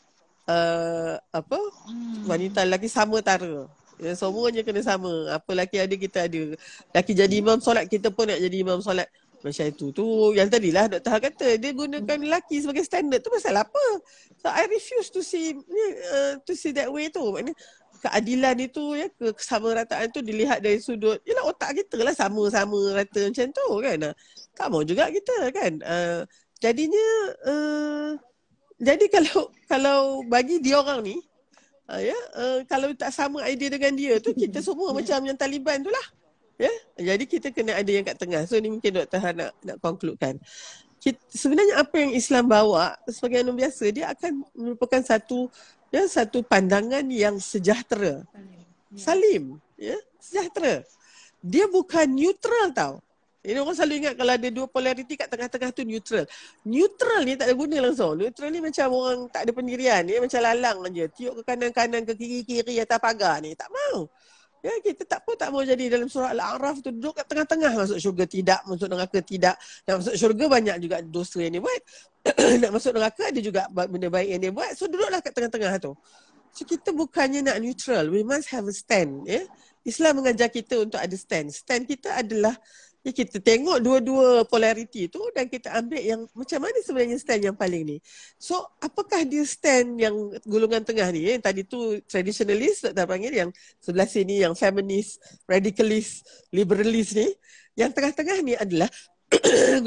uh, apa hmm. wanita lelaki sama tara ya, semuanya kena sama apa lelaki ada kita ada lelaki jadi imam solat kita pun nak jadi imam solat macam itu tu yang tadilah doktor kata dia gunakan lelaki sebagai standard tu pasal apa so i refuse to see uh, to see that way tu maknanya keadilan itu ya ke kesamarataan itu dilihat dari sudut ialah otak kita lah sama-sama rata macam tu kan tak mau juga kita kan uh, jadinya uh, jadi kalau kalau bagi dia orang ni uh, ya yeah, uh, kalau tak sama idea dengan dia tu kita semua ya. macam yang Taliban tu lah ya yeah? jadi kita kena ada yang kat tengah so ni mungkin doktor Han nak nak konkludkan kita, sebenarnya apa yang Islam bawa sebagai yang biasa dia akan merupakan satu dan ya, satu pandangan yang sejahtera. Salim, ya, sejahtera. Dia bukan neutral tau. Ini orang selalu ingat kalau ada dua polariti kat tengah-tengah tu neutral. Neutral ni tak ada guna langsung. Neutral ni macam orang tak ada pendirian. Dia macam lalang aja. Tiup ke kanan-kanan ke kiri-kiri atas pagar ni. Tak mau. Ya, kita tak pun tak mau jadi dalam surah Al-A'raf tu duduk kat tengah-tengah masuk syurga tidak, masuk neraka tidak. Dan masuk syurga banyak juga dosa yang dia buat. nak masuk neraka ada juga benda baik yang dia buat so duduklah kat tengah-tengah tu so kita bukannya nak neutral we must have a stand ya yeah? Islam mengajar kita untuk ada stand stand kita adalah ya, kita tengok dua-dua polariti tu dan kita ambil yang macam mana sebenarnya stand yang paling ni so apakah dia stand yang gulungan tengah ni ya? yang tadi tu traditionalist tak panggil yang sebelah sini yang feminist radicalist liberalist ni yang tengah-tengah ni adalah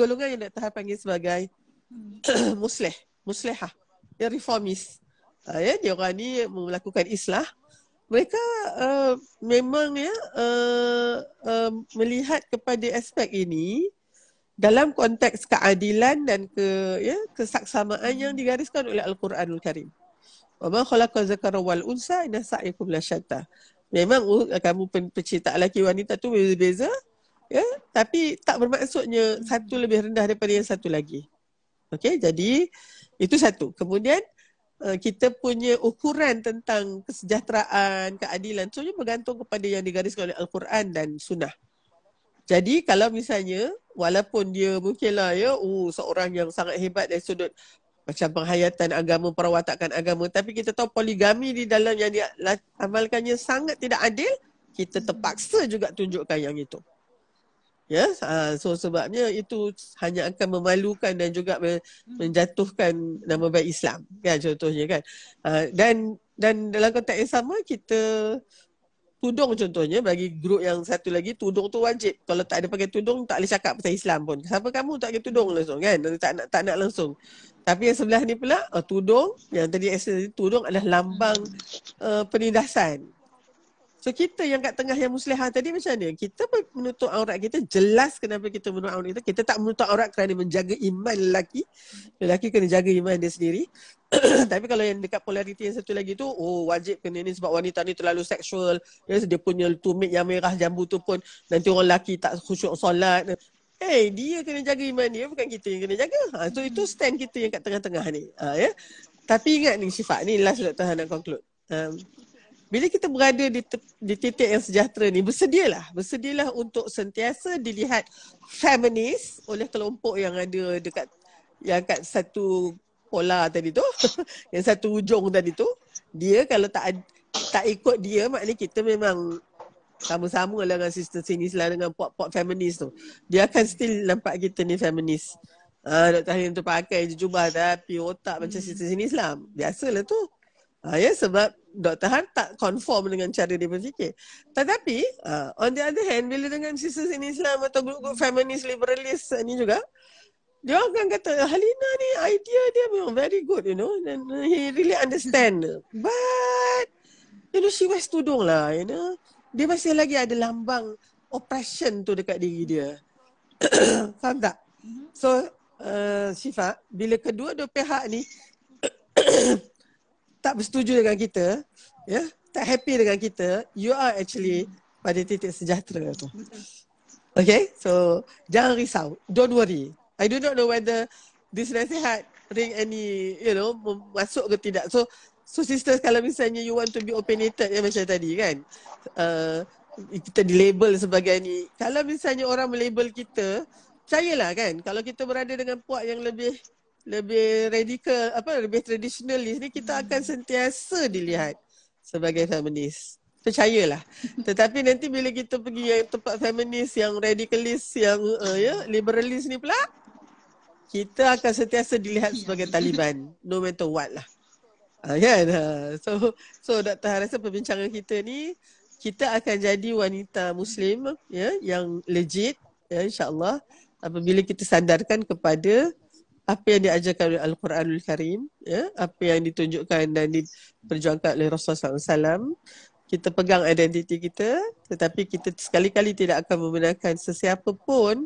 golongan yang Dr. Har panggil sebagai Hmm. musleh muslehah yang reformis uh, ya dia orang ni melakukan islah mereka uh, memang ya uh, uh, melihat kepada aspek ini dalam konteks keadilan dan ke ya kesaksamaan yang digariskan oleh al-Quranul Karim wama khalaqaz zakara wal unsa inna sa'yakum lasyatta memang uh, kamu pencipta lelaki wanita tu berbeza ya tapi tak bermaksudnya satu lebih rendah daripada yang satu lagi Okey, jadi itu satu. Kemudian eh, kita punya ukuran tentang kesejahteraan, keadilan semuanya bergantung kepada yang digariskan oleh Al-Quran dan Sunnah. Jadi kalau misalnya walaupun dia mungkinlah ya oh seorang yang sangat hebat dari sudut macam penghayatan agama, perawatakan agama tapi kita tahu poligami di dalam yang dia amalkannya sangat tidak adil, kita terpaksa juga tunjukkan yang itu. Ya, yes? uh, ah, so sebabnya itu hanya akan memalukan dan juga hmm. menjatuhkan nama baik Islam. Kan contohnya kan. Uh, dan dan dalam konteks yang sama kita tudung contohnya bagi grup yang satu lagi tudung tu wajib. Kalau tak ada pakai tudung tak boleh cakap pasal Islam pun. Siapa kamu tak pakai tudung langsung kan? Tak nak tak nak langsung. Tapi yang sebelah ni pula uh, tudung yang tadi tudung adalah lambang uh, penindasan. So kita yang kat tengah yang muslihah tadi macam ni, Kita menutup aurat kita jelas kenapa kita menutup aurat kita. Kita tak menutup aurat kerana menjaga iman lelaki. Lelaki kena jaga iman dia sendiri. Tapi kalau yang dekat polariti yang satu lagi tu, oh wajib kena ni sebab wanita ni terlalu seksual. Yes, dia punya tumit yang merah jambu tu pun nanti orang lelaki tak khusyuk solat. Hey, eh, dia kena jaga iman dia bukan kita yang kena jaga. Ha, so itu stand kita yang kat tengah-tengah ni. Ha, Yeah? Tapi ingat ni sifat ni last Dr. Han nak conclude. Um, bila kita berada di, di titik yang sejahtera ni, bersedialah. Bersedialah untuk sentiasa dilihat feminis oleh kelompok yang ada dekat yang kat satu pola tadi tu, yang satu ujung tadi tu, dia kalau tak tak ikut dia maknanya kita memang sama-sama lah dengan sister sinis lah dengan pop-pop feminis tu. Dia akan still nampak kita ni feminis. Ah uh, Dr. Halim tu pakai jubah tapi otak macam hmm. sister sinis lah. Biasalah tu. Uh, ya, sebab Dr. Han tak conform dengan cara dia berfikir. Tetapi, uh, on the other hand, bila dengan sisters in Islam atau grup-grup feminist liberalist uh, ni juga, dia akan kata, Halina ni idea dia memang very good, you know. And uh, he really understand. But, you know, she was tudung lah, you know. Dia masih lagi ada lambang oppression tu dekat diri dia. Faham tak? Mhm. So, uh, Syifa, bila kedua-dua pihak ni tak bersetuju dengan kita, ya, yeah, tak happy dengan kita, you are actually pada titik sejahtera tu. Okay, so jangan risau, don't worry. I do not know whether this nasihat ring any, you know, masuk ke tidak. So, so sisters kalau misalnya you want to be opinionated ya macam tadi kan, uh, kita label sebagai ni. Kalau misalnya orang melabel kita, percayalah kan, kalau kita berada dengan puak yang lebih lebih radikal apa lebih tradisionalis ni kita akan hmm. sentiasa dilihat sebagai feminis percayalah tetapi nanti bila kita pergi yang tempat feminis yang radikalis yang uh, ya liberalis ni pula kita akan sentiasa dilihat sebagai Taliban no matter what lah uh, kan uh, so so Dr. rasa perbincangan kita ni kita akan jadi wanita muslim ya yang legit ya insyaallah apabila kita sandarkan kepada apa yang diajarkan oleh Al-Quranul Karim, ya, apa yang ditunjukkan dan diperjuangkan oleh Rasulullah SAW, kita pegang identiti kita tetapi kita sekali-kali tidak akan membenarkan sesiapa pun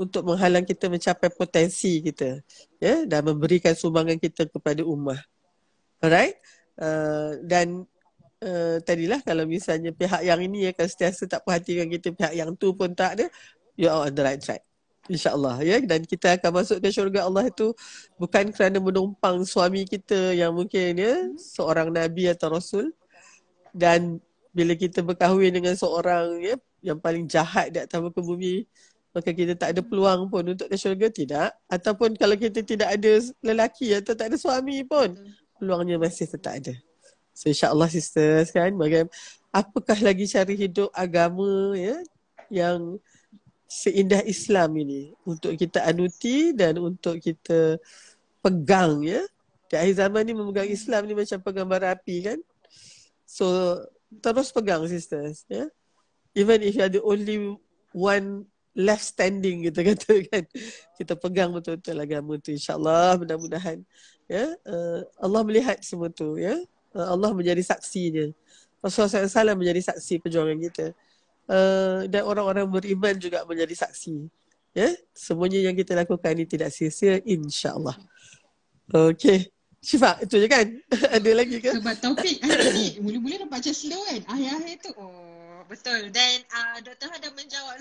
untuk menghalang kita mencapai potensi kita ya dan memberikan sumbangan kita kepada ummah. Alright? Uh, dan uh, tadilah kalau misalnya pihak yang ini akan sentiasa tak perhatikan kita pihak yang tu pun tak ada you are on the right track. InsyaAllah ya Dan kita akan masuk ke syurga Allah itu Bukan kerana menumpang suami kita Yang mungkin ya Seorang Nabi atau Rasul Dan bila kita berkahwin dengan seorang ya Yang paling jahat di atas muka bumi Maka kita tak ada peluang pun untuk ke syurga Tidak Ataupun kalau kita tidak ada lelaki Atau tak ada suami pun Peluangnya masih tetap ada So insyaAllah sisters kan bagaimana, Apakah lagi cari hidup agama ya Yang seindah Islam ini untuk kita anuti dan untuk kita pegang ya. Di akhir zaman ni memegang Islam ni macam pegang bara api kan. So terus pegang sisters ya. Even if you are the only one left standing kita kata kan. Kita pegang betul-betul agama tu insyaAllah mudah-mudahan. Ya, uh, Allah melihat semua tu ya. Uh, Allah menjadi saksinya. Rasulullah SAW menjadi saksi perjuangan kita. Eh, dan orang-orang beriman juga menjadi saksi. Ya, yeah? semuanya yang kita lakukan ini tidak sia-sia insya-Allah. Okey. Syifa, itu je kan? Ada lagi ke? Sebab topik mula-mula nampak baca slow kan? Akhir-akhir tu. Oh, betul. Dan uh, Dr. Ha dah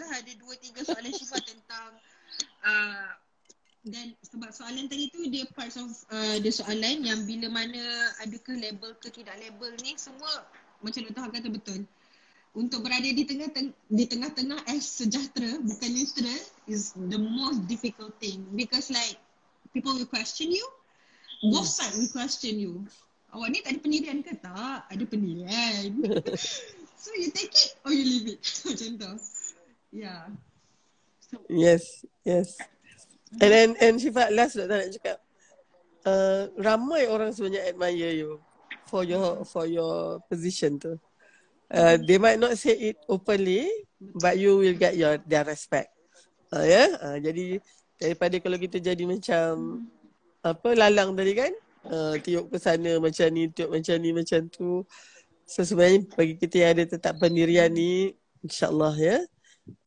ada dua tiga soalan Syifa tentang uh, dan sebab soalan tadi tu dia part of ah, the soalan yang bila mana ada ke label ke tidak label ni semua macam Dr. Ha kata betul untuk berada di tengah teng- di tengah-tengah as sejahtera bukan neutral is the most difficult thing because like people will question you both hmm. side will question you awak ni tak ada pendirian ke tak ada pendirian so you take it or you leave it macam tu yeah so, yes yes hmm. and then and Shifa last nak nak cakap uh, ramai orang sebenarnya admire you for your for your position tu Uh, they might not say it openly, but you will get your their respect. Uh, ah, yeah. Ya? Uh, jadi daripada kalau kita jadi macam apa lalang tadi kan? Uh, tiup ke sana macam ni, tiup macam ni, macam tu. So sebenarnya bagi kita yang ada tetap pendirian ni, insyaAllah ya. Yeah,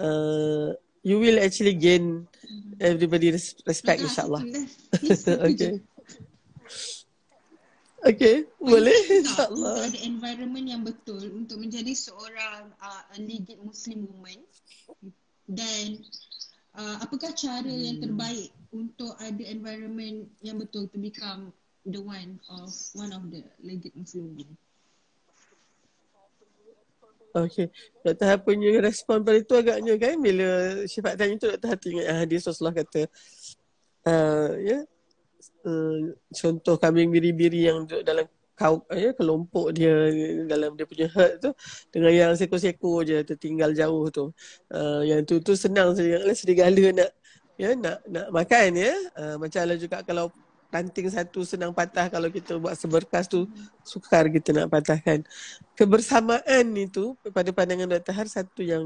uh, you will actually gain everybody respect lah, insyaallah okay Okay, boleh. InsyaAllah. Ada environment yang betul untuk menjadi seorang uh, a legit Muslim woman. Dan uh, apakah cara hmm. yang terbaik untuk ada environment yang betul to become the one of one of the legit Muslim women? Okay. Dr. Ha punya respon pada itu agaknya kan eh, bila sifat tanya itu Dr. Ha tu hadis Rasulullah kata uh, yeah? Eh, contoh kambing biri-biri yang duduk dalam kau ya kelompok dia dalam dia punya herd tu dengan yang seko-seko je tertinggal jauh tu uh, yang tu tu senang saja serigala nak ya nak nak makan ya uh, macamlah juga kalau ranting satu senang patah kalau kita buat seberkas tu sukar kita nak patahkan kebersamaan itu pada pandangan Dr. Har satu yang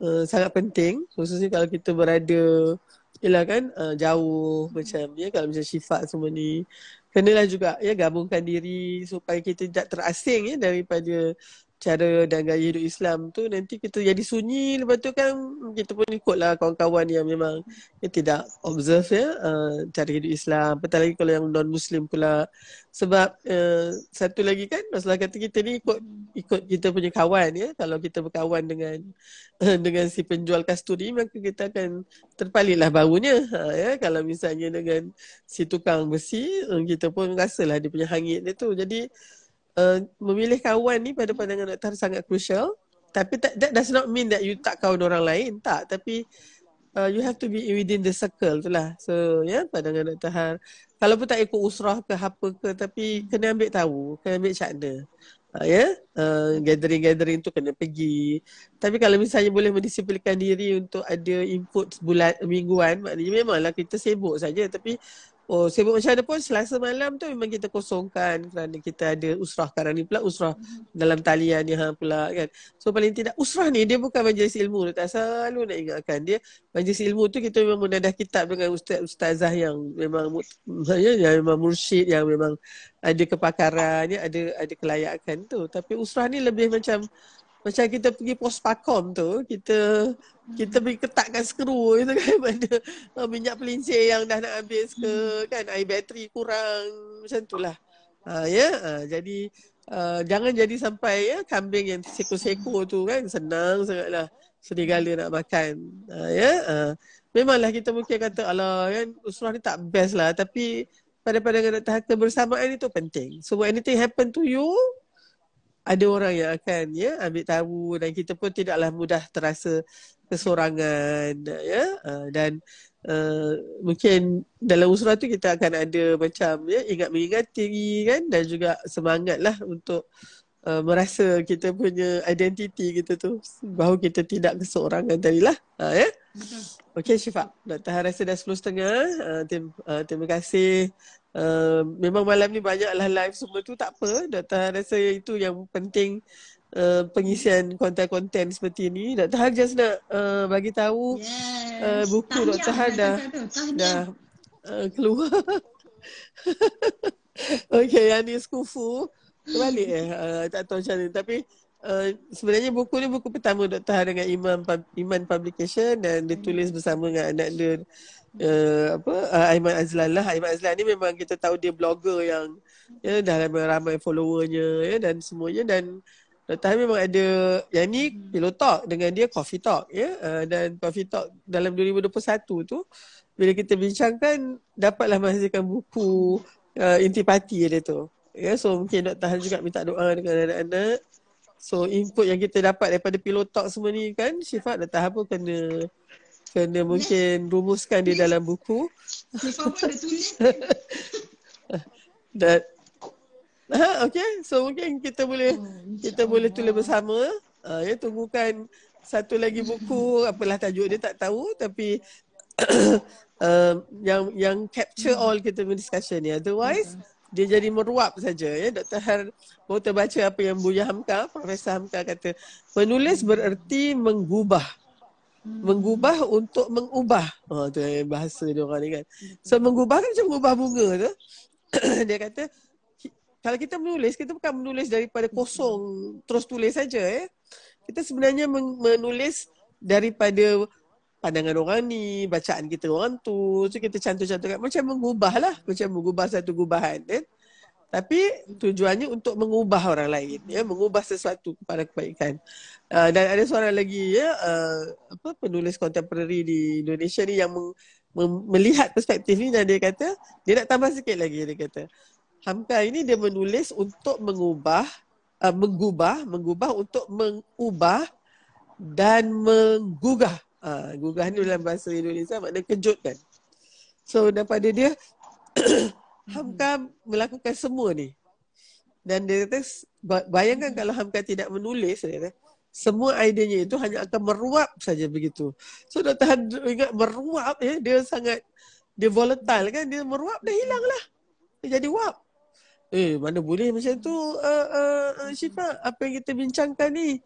uh, sangat penting khususnya kalau kita berada ialah kan uh, jauh macam ya kalau macam sifat semua ni kenalah juga ya gabungkan diri supaya kita tak terasing ya daripada cara dan gaya hidup Islam tu nanti kita jadi sunyi lepas tu kan kita pun ikutlah kawan-kawan yang memang yang tidak observe ya uh, cara hidup Islam apatah lagi kalau yang non muslim pula sebab uh, satu lagi kan masalah kata kita ni ikut ikut kita punya kawan ya kalau kita berkawan dengan dengan si penjual kasturi maka kita akan terpalitlah baunya uh, ya kalau misalnya dengan si tukang besi eh, kita pun rasalah dia punya hangit dia tu jadi Eh, memilih kawan ni pada pandangan doktor sangat crucial. Tapi that, that does not mean that you tak kawan orang lain. Tak. Tapi uh, you have to be within the circle tu lah. So, ya, yeah, pandangan doktor Har. Kalau pun tak ikut usrah ke apa ke, tapi kena ambil tahu. Kena ambil cakna. Uh, ya, yeah? uh, gathering-gathering tu kena pergi. Tapi kalau misalnya boleh mendisiplinkan diri untuk ada input bulan mingguan, maknanya memanglah kita sibuk saja. Tapi Oh sebab macam ada pun selasa malam tu memang kita kosongkan kerana kita ada usrah sekarang ni pula usrah mm-hmm. dalam talian ni ha pula kan. So paling tidak usrah ni dia bukan majlis ilmu tak selalu nak ingatkan dia majlis ilmu tu kita memang mendadah kitab dengan ustaz ustazah yang memang saya yang memang mursyid yang memang ada kepakarannya ada ada kelayakan tu tapi usrah ni lebih macam macam kita pergi pos pakom tu kita kita pergi hmm. ketatkan skru itu kan pada oh, minyak pelincir yang dah nak habis ke hmm. kan air bateri kurang macam itulah ha ya yeah? Ha, jadi uh, jangan jadi sampai ya kambing yang seko-seko hmm. tu kan senang sangatlah serigala nak makan uh, ya yeah? memanglah kita mungkin kata alah kan usrah ni tak best lah tapi pada pandangan Dr. Harta bersamaan itu penting. So anything happen to you, ada orang yang akan ya ambil tahu dan kita pun tidaklah mudah terasa kesorangan ya uh, dan uh, mungkin dalam usrah tu kita akan ada macam ya ingat mengingati kan dan juga semangatlah untuk uh, merasa kita punya identiti kita tu bahawa kita tidak keseorangan tadilah uh, ya Okey Syifa, Dr. Harisa dah 10.30. Uh, terima, uh, terima kasih Eh, memang malam ni banyaklah live semua tu tak apa Dr. Han rasa itu yang penting uh, pengisian konten-konten seperti ni Dr. Han just nak uh, bagi tahu yes. uh, buku Tahniah. Dr. Han dah, dah uh, keluar Okay, Yanis Kufu Terbalik eh, uh, tak tahu macam ni Tapi Uh, sebenarnya buku ni buku pertama Dr. Har dengan Iman, Iman Publication dan ditulis bersama dengan anak dia uh, apa uh, Aiman Azlan lah Aiman Azlan ni memang kita tahu dia blogger yang ya dah ramai ramai followernya ya dan semuanya dan Dr. Han memang ada yang ni pillow talk dengan dia coffee talk ya uh, dan coffee talk dalam 2021 tu bila kita bincangkan dapatlah menghasilkan buku uh, intipati dia tu ya so mungkin nak tahan juga minta doa dengan anak-anak So input yang kita dapat daripada pillow talk semua ni kan Syifat Dr. Han pun kena kena mungkin rumuskan di dalam buku. Dan Ha, okay, so mungkin kita boleh oh, kita boleh tulis bersama. Uh, ya, tunggukan satu lagi buku, apalah tajuk dia tak tahu tapi uh, yang yang capture hmm. all kita punya discussion ni. Otherwise, okay. Hmm. dia jadi meruap saja. Ya, Dr. Har mau terbaca apa yang Buya Hamka, Profesor Hamka kata, penulis bererti mengubah Mengubah untuk mengubah. Oh, tu bahasa dia orang ni kan. So mengubah kan macam mengubah bunga tu. dia kata kalau kita menulis kita bukan menulis daripada kosong terus tulis saja eh. Kita sebenarnya menulis daripada pandangan orang ni, bacaan kita orang tu, so kita cantu-cantu kan. macam mengubah lah, macam mengubah satu gubahan. Eh? tapi tujuannya untuk mengubah orang lain ya mengubah sesuatu kepada kebaikan uh, dan ada seorang lagi ya uh, apa penulis kontemporari di Indonesia ni yang melihat perspektif ni dan dia kata dia nak tambah sikit lagi dia kata Hamka ini dia menulis untuk mengubah uh, ah, mengubah mengubah untuk mengubah dan menggugah uh, gugah ni dalam bahasa Indonesia makna kejutkan so daripada dia Hamka hmm. melakukan semua ni. Dan dia kata, bayangkan kalau Hamka tidak menulis, dia kata, semua idenya itu hanya akan meruap saja begitu. So Dr. Han ingat meruap, ya, dia sangat, dia volatile kan, dia meruap dah hilang lah. Dia jadi wap. Eh, mana boleh macam tu, uh, uh, Syifa, apa yang kita bincangkan ni.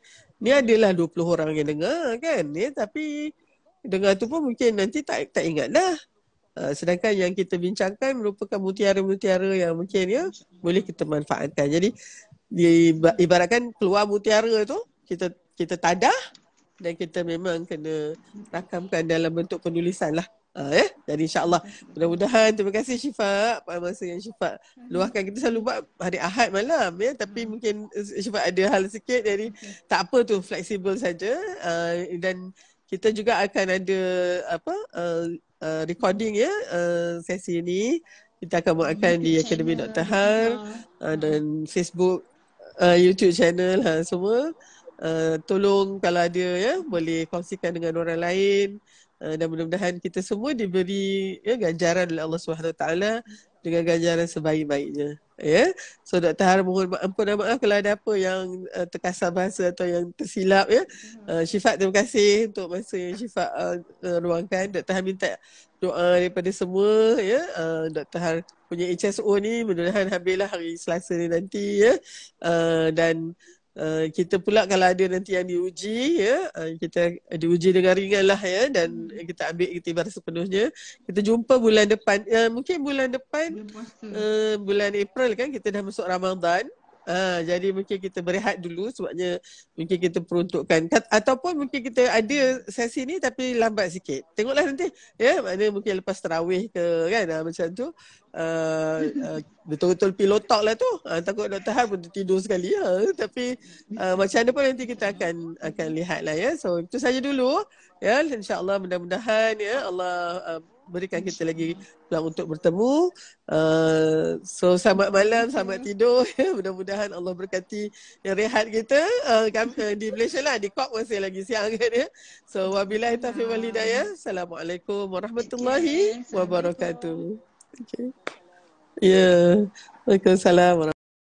Ni adalah 20 orang yang dengar kan, ya, tapi dengar tu pun mungkin nanti tak tak ingat dah. Eh, sedangkan yang kita bincangkan merupakan mutiara-mutiara yang mungkin ya boleh kita manfaatkan. Jadi ibaratkan keluar mutiara tu kita kita tadah dan kita memang kena rakamkan dalam bentuk penulisan lah. Ha, ya? Jadi insyaAllah mudah-mudahan terima kasih Syifa pada masa yang Syifa luahkan. Kita selalu buat hari Ahad malam ya. Tapi mungkin eh, Syifa ada hal sikit jadi tak apa tu fleksibel saja. Uh, dan kita juga akan ada apa uh, Uh, recording ya uh, sesi ini kita akan buatkan YouTube di Akademi Dr. Har uh, dan Facebook uh, YouTube channel ha, semua uh, tolong kalau ada ya boleh kongsikan dengan orang lain uh, dan mudah-mudahan kita semua diberi ya, ganjaran oleh Allah Subhanahu Wa taala dengan ganjaran sebaik-baiknya ya yeah? so doktor harap mohon ampun dan maaf kalau ada apa yang uh, terkasar bahasa atau yang tersilap ya yeah? Hmm. uh, Syifat terima kasih untuk masa yang Syifat uh, eh, uh, eh, ruangkan doktor harap minta doa daripada semua ya yeah? uh, doktor harap punya HSO ni mudah-mudahan habislah hari Selasa ni nanti ya yeah? uh, dan Eh, kita pula kalau ada nanti yang diuji ya uh, kita uh, diuji dengan ringan lah ya dan kita ambil iktibar sepenuhnya kita jumpa bulan depan uh, mungkin bulan depan uh, bulan April kan kita dah masuk Ramadan Uh, jadi mungkin kita berehat dulu sebabnya mungkin kita peruntukkan Kat, ataupun mungkin kita ada sesi ni tapi lambat sikit. Tengoklah nanti. Ya, yeah, mana mungkin lepas terawih ke kan uh, macam tu. Uh, uh, betul-betul pilotok lah tu. Uh, takut nak tahan pun tidur sekali ya. Uh, tapi uh, macam mana pun nanti kita akan akan lihat lah ya. Yeah. So itu saja dulu. Ya, yeah, insya mudah-mudahan ya yeah, Allah uh, berikan kita lagi peluang untuk bertemu. Uh, so selamat malam, selamat hmm. tidur. Ya, mudah-mudahan Allah berkati yang rehat kita. Uh, di Malaysia lah, di Kok masih lagi siang kan ya. So wabillahi taufiq wal hidayah. Hmm. Assalamualaikum warahmatullahi wabarakatuh. Okay. Ya. Yeah. Waalaikumsalam